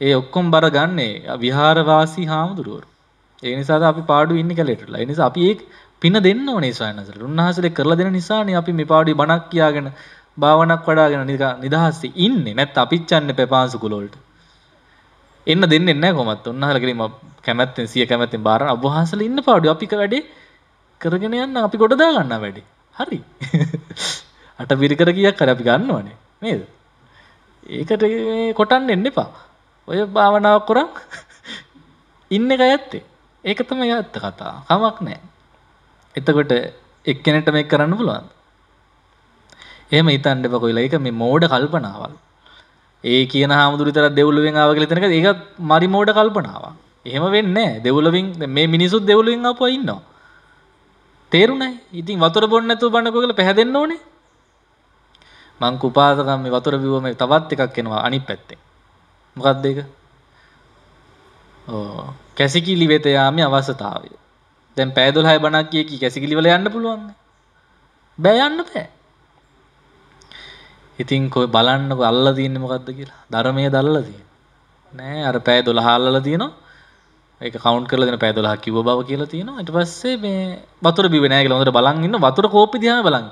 ඒ ඔක්කොම බර ගන්නේ විහාරවාසී හාමුදුරුවෝ. ඒ නිසාද අපි පාඩු ඉන්නේ කැලේටලා. ඒ නිසා අපි ඒක පින දෙන්න ඕනේ ස්වාමීන් උන්වහන්සේලා කරලා දෙන නිසානේ අපි මේ පාඩුවේ බණක් කියාගෙන භාවනාවක් වඩාගෙන නිදහස්සේ ඉන්නේ. නැත්නම් අපිච්චන්න එපා පාංශු කුල වලට. එන්න දෙන්නේ නැහැ කොහොමත්. උන්වහන්සේලා කලින් මම කැමැත්තෙන් සිය කැමැත්තෙන් බාරන අභවහන්සේලා ඉන්න පාඩුව අපි වැඩේ කරගෙන යන්න අපි ගොඩ දා ගන්නවා වැඩේ. හරි. [laughs] අට පිරිකර කීයක් හරි අපි ගන්නවනේ. නේද? ඒකට මේ කොටන්න එන්න එපා. ඔය භාවනාවක් කරන් [laughs] ඉන්න එක ඇත්තේ. ඒක තමයි ඇත්ත කතාව. කමක් නැහැ. එතකොට එක්කෙනෙක්ට මේක කරන්න පුළුවන්ද? එහෙම හිතන්න එපා කොයිලා. ඒක මේ මෝඩ කල්පනාවක්. ඒ කියන හාමුදුරු විතරක් දෙව්ලොවෙන් ආවා කියලා හිතන එක ඒකත් මරි මෝඩ කල්පනාවක්. එහෙම වෙන්නේ නැහැ. දෙව්ලොවෙන් මේ මිනිසුත් දෙව්ලොවෙන් ආපුවා ඉන්නවා. තේරුණයි. ඉතින් වතුර බොන්න නැතුව බන්නකෝ කියලා පැහැදෙන්න ඕනේ. මං කුපාසකම් මේ වතුර බිව්ව මේ තවත් එකක් එනවා අනිත් පැත්තෙන්. මොකක්ද ඒක? ඕ කැසිකිලි වෙත යාමේ අවශ්‍යතාවය. දැන් පෑදොල් හය බණක් කිය කැසිකිලිවල යන්න පුළුවන් බෑයන්න පෑ ඉතින් කොයි බලන්නක අල්ල දීන්න මොකක්ද කියලා ධර්මය දල්ල දී නෑ අර පෑ දොළ හල්ල තියනවා එක කවන්් කරල දෙන පෑදොලහ කිව බව කියලා තියෙනවා ඉට පස්සේ මේ වතුර බිවෙනෑග ොඳට බලන් ඉන්න වතුර කෝපි දිහම බලන්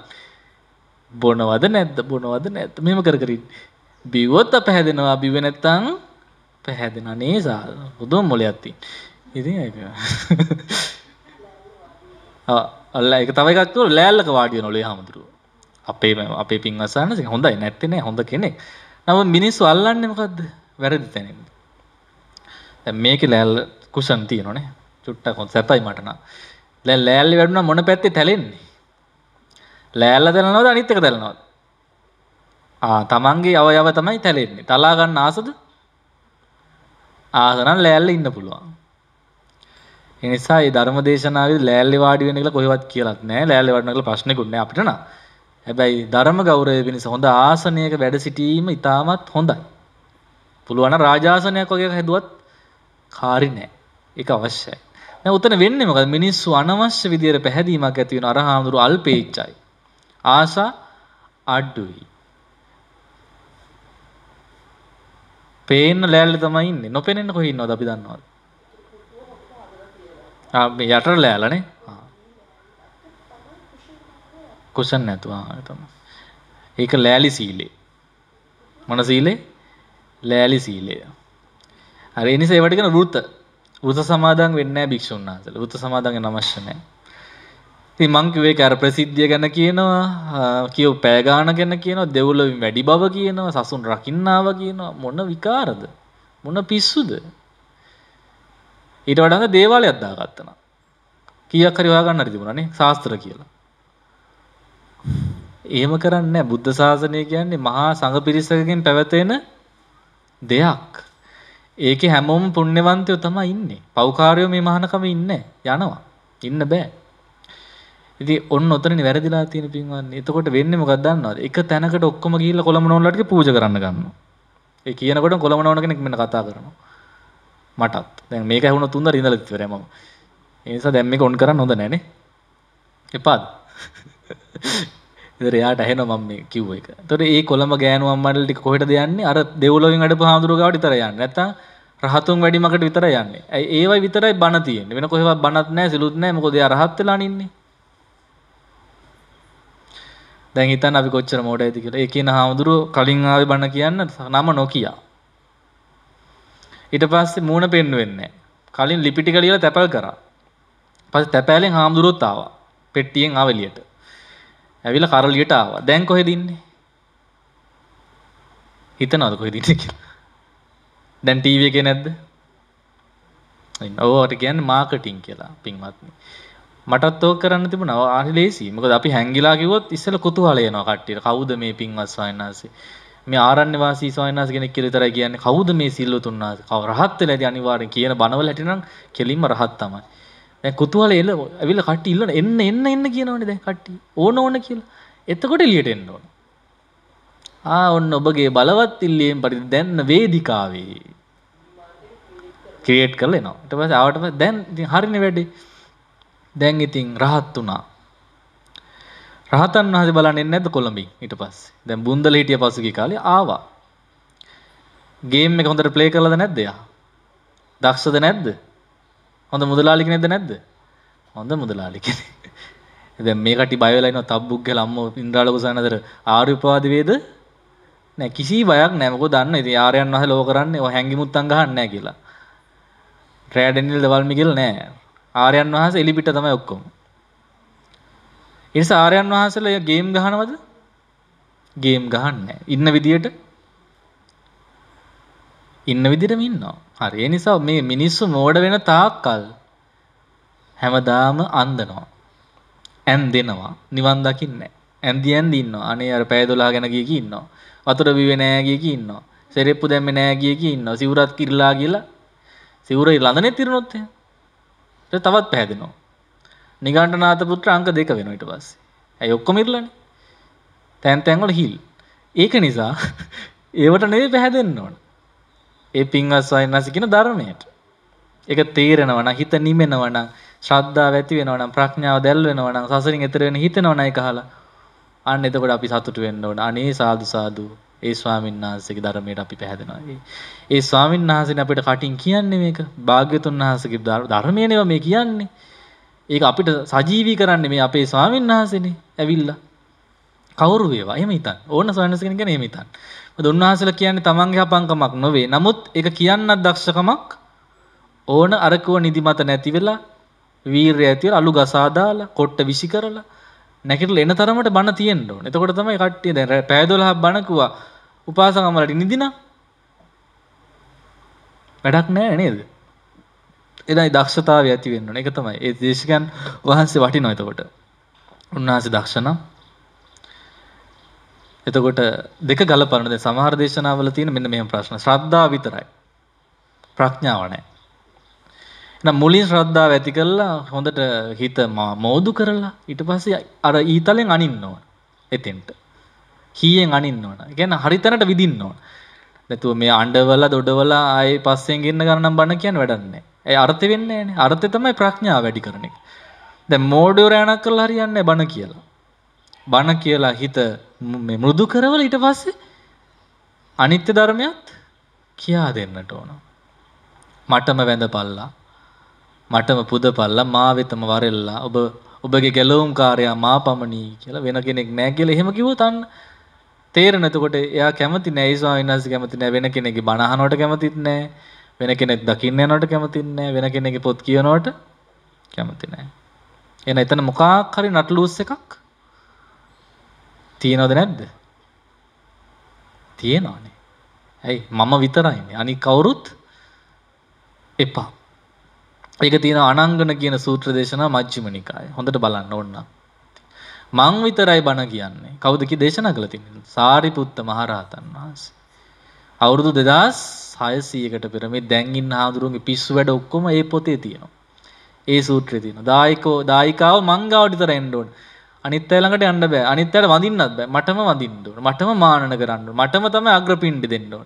බොනවද නැද්ද බොනවද නැත්ත මෙම කරකරින් බිවොත් පැහැදෙනවා බිවෙනැත්තං පැහැදෙන නේසා බුදුම් මොල ඇත්ති ඉතින් අල්ල එක තව එකක්තුව ලෑල්ලක වාඩිය නොලේ හාමුදුරුව අපේ අපේ පින් අසාන හොඳයි නැත්තනේ හොඳ කෙනෙක් නම මිනිස්සු අල්ලන්නමකක්ද වැරදි තැනින් මේක ලෑල්ල කුසන් තියනොනේ චුට්ටක් හොඳ සැපයි මටන ලෑ ලෑල්ලි වැඩුණ මොන පැත්තේ තැලෙන්නේ ලෑල්ල දැලනවද අනිත්තක දැලනවද තමන්ගේ අවයව තමයි තැලෙන්නේ තලාගන්න ආසද ආසනම් ලෑල්ල ඉන්න පුළුවන් එනිසා මේ ධර්ම දේශනාවේදී ලෑල්ලේ වාඩි වෙන්න කියලා කොහෙවත් කියලත් නැහැ. ලෑල්ලේ වාඩි වෙන්න කියලා ප්‍රශ්නෙකුත් නැහැ අපිට නම්. හැබැයි ධර්ම ගෞරවය වෙනස හොඳ ආසනයක වැඩ සිටීම ඉතාමත් හොඳයි. පුළුවන් නම් රාජාසනයක් වගේ හැදුවත් කාරි නැහැ. ඒක අවශ්‍යයි. දැන් උතන වෙන්නේ මොකද? මිනිස්සු අනවශ්‍ය විදියට පැහැදීමක් ඇති වෙන අරහාමුදුරු අල්පේච්චයි. ආසා අඩුයි. පේන්න ලෑල්ලේ තමයි ඉන්නේ. නොපෙනෙන්න කොහේ ඉන්නවද අපි දන්නවද? ආ මේ යටට ලෑලානේ. කුෂන් නැතුව ආ තමයි. ඒක ලෑලි සීලේ. මොන සීලේ? ලෑලි සීලය. අර ඒ නිසා ඒවට කියන වෘත. වෘත සමාදන් වෙන්නේ නැහැ භික්ෂුන් වහන්සේලා. වෘත සමාදන් වෙන අවශ්‍ය නැහැ. ඉතින් මං කිව්වේ ඒක අර ප්‍රසිද්ධිය ගැන කියනවා, කියව පෑ ගාන ගැන කියනවා, දෙව්ලොවින් වැඩි බව කියනවා, සසුන් රකින්නාව කියනවා. මොන විකාරද? මොන පිස්සුද? ඊට වඩා දේවාලයක් දාගත්තන. කීයක් හරි හොයාගන්න තිබුණානේ ශාස්ත්‍ර කියලා. එහෙම කරන්නේ බුද්ධ ශාසනය කියන්නේ මහා සංඝ පිරිසකගෙන් පැවතෙන දෙයක්. ඒකේ හැමෝම පුණ්‍යවන්තයෝ තමයි ඉන්නේ. පෞකාරයෝ මේ මහානකම ඉන්නේ යනවා. ඉන්න බෑ. ඉතින් ඔන්න ඔතනනේ වැරදිලා තියෙන පින්වන්නේ. එතකොට වෙන්නේ මොකක්ද දන්නවද? එක තැනකට ඔක්කොම ගිහිල්ලා කොළමනෝන්ලට පූජා කරන්න ගන්නවා. ඒ කියනකොට කොළමනෝන කෙනෙක් මෙන්න කතා කරනවා. මටත් දැන් මේක ඇහුණ තුන්ද රිඳල ඉවරයි මම ඒ නිසා දැන් මේක ඔන් කරන්න හොඳ නැහැ නේ එපාද ඉතින් එයාට ඇහෙනවා මම මේ කිව්ව එක. එතකොට ඒ කොළඹ ගෑනු අම්මඩල ටික කොහෙටද යන්නේ? අර දෙව්ලොවෙන් අඩපු හාමුදුරුවෝ ගාවට විතරයි යන්නේ. නැත්තම් රහතුන් වැඩිමකට විතරයි යන්නේ. ඒ ඒවයි විතරයි බණ තියෙන්නේ. වෙන කොහෙවත් බණක් නැහැ, සිලුත් නැහැ. මොකද එයා රහත් වෙලා ඉන්නේ. දැන් හිතන්න අපි කොච්චර මෝඩයිද කියලා. ඒ කියන හාමුදුරුවෝ කලින් ආවේ බණ කියන්න නම නොකියා. ඊට පස්සේ මූණ පෙන්වෙන්නේ කලින් ලිපි ටික ලියලා තැපල් කරා. පස්සේ තැපෑලෙන් හාමුදුරුවෝත් ආවා. පෙට්ටියෙන් ආව එළියට. ඇවිල්ලා කරලියට ආවා. දැන් කොහෙද ඉන්නේ? හිතනවද කොහෙද ඉන්නේ කියලා? දැන් ටීවී එකේ නැද්ද? ඕවට කියන්නේ මාකටිං කියලා පින්වත්නි. මටත් ඕක කරන්න තිබුණා. ආහි ලේසි. මොකද අපි හැංගිලා කිව්වොත් ඉස්සෙල්ලා කුතුහලය එනවා කට්ටියට. කවුද මේ පින්වත් ස්වාමීන් වහන්සේ? මේ ආරණ්‍ය වාසී ස්වාමීන් වහන්සේ කෙනෙක් කියලා විතරයි කියන්නේ කවුද මේ සිල්වතුන් වහන්සේ? කව රහත් වෙලා ඉතින් අනිවාර්යෙන් කියන බණවල හැටිනම් කෙලින්ම රහත් තමයි. දැන් කුතුහලෙ එල ඇවිල්ලා කට්ටි ඉල්ලන එන්න එන්න එන්න කියනවනේ දැන් කට්ටි. ඕන ඕන කියලා. එතකොට එළියට එන්න ඕන. ආ ඔන්න ඔබගේ බලවත් ඉල්ලීම් පරිදි දැන් වේදිකාවේ ක්‍රියේට් කරලා එනවා. ඊට පස්සේ ආවට දැන් ඉතින් හරිනේ වැඩේ. දැන් ඉතින් රහත් වුණා. රහතන් වහන්සේ බලන්න එන්නේ නැද්ද කොළඹින් ඊට පස්සේ? දැන් බුන්දල හිටිය පසුගිය කාලේ ආවා. ගේම් එක හොඳට ප්ලේ කරලාද නැද්ද එයා? දක්ෂද නැද්ද? හොඳ මුදලාලි කෙනෙක්ද නැද්ද? හොඳ මුදලාලි කෙනෙක්. දැන් මේ කටි බය වෙලා ඉනවා තබ්බුක් ගහලා අම්මෝ ඉන්ද්‍රාලෝක සානතර ආර්යපාද වේද? නෑ කිසි බයක් නෑ මොකද දන්න. ඉතින් ආර්යයන් වහන්සේ ලෝ කරන්නේ ඔය හැංගිමුත්තන් ගහන්නේ නෑ කියලා. රෑඩනිල් දවල්මි කියලා නෑ. ආර්යයන් වහන්සේ එලිපිට තමයි ඔක්කොම. ඒ නිසා ආර්යයන් වහන්සේලා ගේම් ගහනවද? ගේම් ගහන්නේ ඉන්න විදියට ඉන්න විදිහටම ඉන්නවා. හරි. ඒ නිසා මේ මිනිස්සු මෝඩ වෙන තාක්කල් හැමදාම අන්දනවා. ඇන්දෙනවා. නිවන් දකින්නේ ඇන්දි ඇන්දි ඉන්නවා. අනේ අර පැය 12 ගැන ගිය කී ඉන්නවා. වතුර බිවේ නෑ ගිය කී ඉන්නවා. සෙරෙප්පු දැම්මේ නෑ ගිය කී ඉන්නවා. සිවුරත් කිරලා කියලා. සිවුරේ ළඳනේ තිරනොත් එහෙනම්. තවත් පැහැදෙනවා. නිගණ්ඨනාත පුත්‍ර අංක දෙක වෙනවා ඊට පස්සේ. ඇයි ඔක්කොම ඉරලානේ. තැන් තැන් වල හිල්. ඒක නිසා [laughs] ඒවට නෙවෙයි පැහැදෙන්න ඕන. ඒ පින්වත් සයන්ස කියන ධර්මයට. ඒක තේරෙනවා නම් හිත නිමෙනවා නම් ශ්‍රද්ධාව ඇති වෙනවා නම් ප්‍රඥාව දැල් වෙනවා නම් සසරින් එතර වෙන හිතෙනවා නම් ඒක අහලා අන්න එතකොට අපි සතුටු වෙන්න ඕන. අනේ සාදු සාදු. ඒ ස්වාමීන් වහන්සේගේ ධර්මයට අපි පැහැදෙනවා. ඒ ස්වාමීන් වහන්සේනේ අපිට කටින් කියන්නේ මේක. භාග්‍යතුන් වහන්සේගේ ධර්මයනේ මේ කියන්නේ. ඒක අපිට සජීවී කරන්න මේ අපේ ස්වාමීන් වහන්සේනේ ඇවිල්ලා. කවුරු වේවා එහෙම හිතන්න. ඕන ස්වාමීන් වහන්සේ කෙනෙක් එහෙම හිතන්න. මොකද උන්වහන්සේලා කියන්නේ තමන්ගේ අපංකමක් නොවේ. නමුත් ඒක කියන්නත් දක්ෂකමක් ඕන අරකුව නිදිමත නැති වෙලා වීරය ඇතිවලා අලු ගසා දාලා කොට්ට විසි කරලා නැගිටලා එන තරමට බණ තියෙන්න ඕන. එතකොට තමයි කට්ටිය දැන් පැය 12ක් බණ කිව්වා. උපාසකම්මලට නිදිනා වැඩක් නැහැ නේද? එදයි දක්ෂතාවය ඇති වෙන්න ඕන. ඒක තමයි. ඒ දේශකයන් වහන්සේ වටිනවා එතකොට. උන්වහන්සේ දක්ෂ නම්. එතකොට දෙක ගලපන්න දැන් සමහර දේශනාවල තියෙන මෙන්න මෙහෙම ප්‍රශ්න. ශ්‍රද්ධාව විතරයි. ප්‍රඥාව නැහැ. එහෙනම් මුලින් ශ්‍රද්ධාව ඇති කරලා හොඳට හිත මෝදු කරලා ඊට පස්සේ අර ඊතලෙන් අනින්න ඕන. එතෙන්ට. කීයෙන් අනින්න ඕන. කියන්නේ හරිතැනට විදින්න ඕන. නැතුව මේ අඬවලා දොඩවලා ආයේ පස්සෙන් ගින්න ගන්න නම් බණ කියන්නේ වැඩක් නැහැ. ඒ අර්ථ වෙන්නේ නේ අර්ථය තමයි ප්‍රඥාව වැඩි කරන එක. දැන් මෝඩයෝ රැණක් කරලා හරියන්නේ බණ කියලා. බණ කියලා හිත මේ මෘදු කරවල ඊට පස්සේ අනිත්‍ය ධර්මයක් කියා දෙන්නට ඕන. මටම වැඳපල්ලා මටම පුදපල්ලා මා වෙතම වරෙල්ලා ඔබ ඔබගේ ගැලවුම් කාර්යය මා පමණි කියලා වෙන කෙනෙක් නැහැ කියලා එහෙම කිව්වොත් අන්න තේරෙන එතකොට එයා කැමති නැහැ ඒ ස්වාමීන් වහන්සේ කැමති නැහැ වෙන කෙනෙක්ගේ බණ අහනවට කැමතිත් නැහැ වෙන කෙනෙක් දකින්න යනවට කැමති නැහැ. වෙන කෙනෙක්ගේ පොත් කියනවට කැමති නැහැ. එහෙනම් එතන මොකක් හරි නටලූස් එකක් තියෙනවද නැද්ද? තියෙනවනේ. ඇයි මම විතරයිනේ. අනික කවුරුත් එපා. ඒක තියෙන අනංගන කියන සූත්‍ර දේශනා මජ්ක්‍ධිම නිකාය. හොඳට බලන්න ඕන. මං විතරයි බණ කියන්නේ. කවුද කි දේශනා කළ තින්නේ? සාරිපුත්ත මහරහතන් වහන්සේ. අවුරුදු 2000 600කට පෙර මේ දැන් ඉන්න හාමුදුරුවන්ගේ පිස්සු වැඩ ඔක්කොම ඒ පොතේ තියෙනවා. ඒ සූත්‍රය තියෙනවා. දායකෝ දායිකාව මංගාවට විතර එන්න ඕන. අනිත් අය ළඟට යන්න බෑ. අනිත් අයට වඳින්නත් බෑ. මටම වඳින්න ඕන. මටම මානන කරන්න ඕන. මටම තමයි අග්‍රපිණ්ඩි දෙන්න ඕන.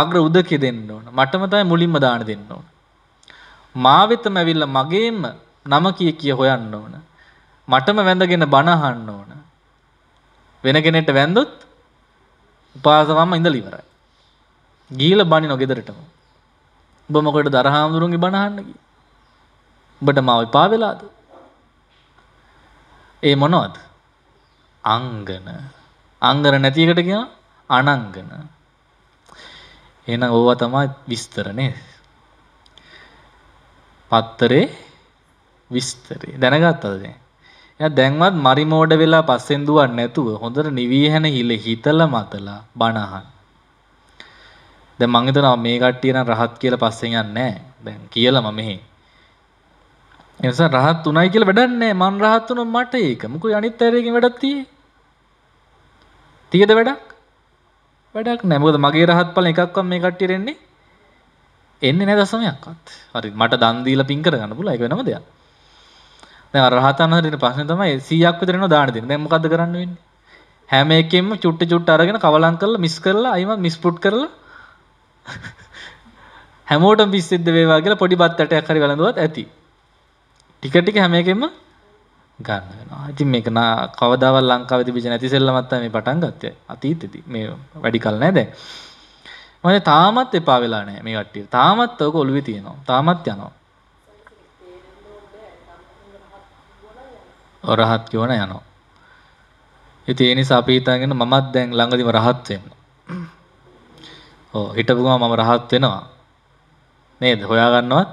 අග්‍ර උදකේ දෙන්න ඕන. මටම තමයි මුලින්ම දාන දෙන්න ඕන. මා වෙතම ඇවිල්ලා මගේම නම කිය කිය හොයන්න ඕන. මටම වැඳගෙන බණ අහන්න ඕන. වෙන කෙනෙක්ට වැඳොත් උපාසවම්ම ඉඳලා ඉවරයි. ගීල බනි නොගෙදරටම. උඹ මොකට දරහාමුදුරුන්ගේ බණහන්නකි. උඹට මාව එපා වෙලාද? ඒ මොනවද? අංගන. අංගන නැති එකට කියන අනංගන. එහෙනම් ඕවා තමයි විස්තර නේද? පත්තරේ විස්තරේ දැනගත්තද දැන්? එයා දැන්වත් මරි මෝඩ වෙලා පස්සෙන් දුවන්නේ නැතුව හොඳට නිවිහැන හිල හිතලා මතලා බණහන්. දැන් මං හිතනවා මේ කට්ටිය නම් රහත් කියලා පස්සෙන් යන්නේ නැහැ. දැන් කියලාම මෙහි. ඒ නිසා රහත් උණයි කියලා වැඩක් නැහැ. මං රහත් උනොත් මට ඒක. මොකද අනිත් අයගෙන් වැඩක් තියෙන්නේ. තියද වැඩක්? වැඩක් නැහැ. මොකද මගේ රහත් ඵල එකක්වත් මේ කට්ටියට එන්නේ එන්නේ නැහැ දශමයක්වත්. හරි මට දන් දීලා පින් කරගන්න පුළුවන්. ඒක වෙනම දෙයක්. දැන් අර රහතන් හරින ප්‍රශ්නේ තමයි 100ක් විතර එනවා දාන දෙන්න. දැන් මොකද්ද කරන්න වෙන්නේ? හැම එකෙම චුට්ටි චුට්ට අරගෙන කවලම් කරලා මිස් කරලා අයිමත් මිස්පුට් කරලා [laughs] හැමෝටම පිස්සෙද්ද වේවා කියලා පොඩි බත්තටයක් හරි වැළඳුවත් ඇති. ටික ටික හැම එකෙම ගන්න වෙනවා. ඉතින් මේක නා කවදාවත් ලංකාවේ තිබිච්ච නැති සෙල්ලමක් තමයි මේ පටන් ගත්තේ. අතීතෙදී. මේ වැඩි කල නැහැ දැන්. මම තාමත් එපා වෙලා නැහැ මේ කට්ටිය. තාමත් ඔක ඔළුවේ තියෙනවා. තාමත් යනවා. රහත් කියවන යනවා. ඉතින් ඒ නිසා අපි හිතාගෙන මමත් දැන් ළඟදිම රහත් වෙන්න. ඕ හිටපු ගම මම රහත් වෙනවා නේද හොයාගන්නවත්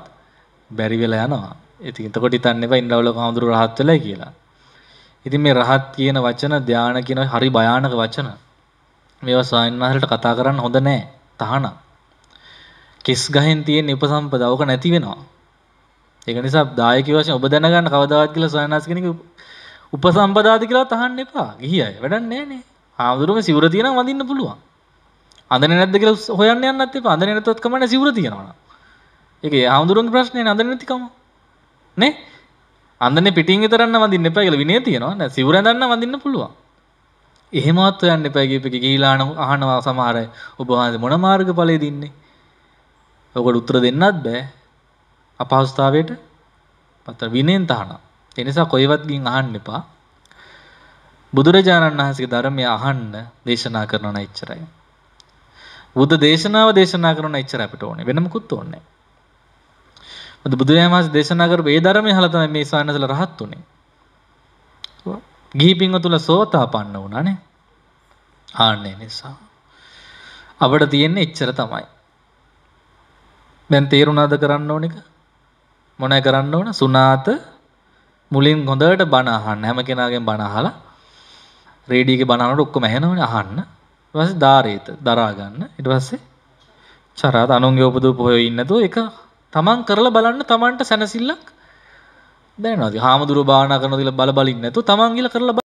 බැරි වෙලා යනවා. ඉතින් එතකොට හිතන්න එපා ඉන්ද්‍රවලක හඳුරු රහත් වෙලයි කියලා. ඉතින් මේ රහත් කියන වචන ධාන කියන හරි භයානක වචන. මේවා ස්වාමීන් වහන්සේට කතා කරන්න හොඳ නෑ. තහනම්. කිස් ගහෙන් තියෙන උපසම්පදාවක නැති වෙනවා. ඒක නිසා දායකයෝ වශයෙන් ඔබ දැනගන්න කවදාවත් කියලා ස්වාමීන් වහන්සේ කෙනෙක් උපසම්පදාද කියලා තහන්න එපා. ගිහි අය වැඩක් නෑනේ. හාමුදුරුවෝ සිවුර තියෙනවා වඳින්න පුළුවන්. අද නැද්ද කියල හොයන්න යන්නත් එප අද නැතත්කමන සිවර තියෙනවා එක හාමුදුරුවන් ප්‍රශ්නය අද නැතිකම නේ අන්න පිටින් තරන්න වදින්න එපා කියලා විනය තියෙනවා සිවර දන්න වදින්න පුළුවන් එහෙමත් හොයන්න එපා කියපේ ගීලාන අහනවා සමහර ඔබ වහන්සේ මොන මාර්ගඵලයේ දින්නේ ඔකට උත්තර දෙන්නත් බෑ අපහසුතාවයට පත විනයෙන් තහනම් එනිසා කොයිවත් ගින් අහන්න එපා බුදුරජාණන් වහන්සේගේ ධර්මය අහන්න දේශනා කරනවා නයිච්චරයි බුද්ධ දේශනාව දේශනා කරන එච්චර අපිට ඕනේ වෙන මොකුත් ඕනේ නැහැ. බුදුරජාණන් වහන්සේ දේශනා කරපු ඒ ධර්මය අහලා තමයි මේ සානසල රහත් උනේ. ගිහි පින්වතුල සෝතාපන්න වුණානේ. ආන්නේ නිසා. අපිට තියෙන්නේ එච්චර තමයි. දැන් තේරුණාද කරන්න ඕන එක? මොනවයි කරන්න ඕන? සුණාත මුලින් හොඳට බණ අහන්න. හැම කෙනාගෙන් බණ අහලා රේඩියෝගේ බණ අහනකොට ඔක්කොම ඇහෙනවනේ අහන්න. ඊට ධාරේත දරා ගන්න. ඊට පස්සේ චරාත අනුන්ගේ උපදූප හොයෝ ඉන්නේ නැතුව ඒක තමන් කරලා බලන්න තමන්ට සැනසෙල්ලක් දැනනවා. හාමුදුරුවෝ භාවනා කරනවා කියලා බල බල ඉන්නේ නැතුව තමන් ගිල කරලා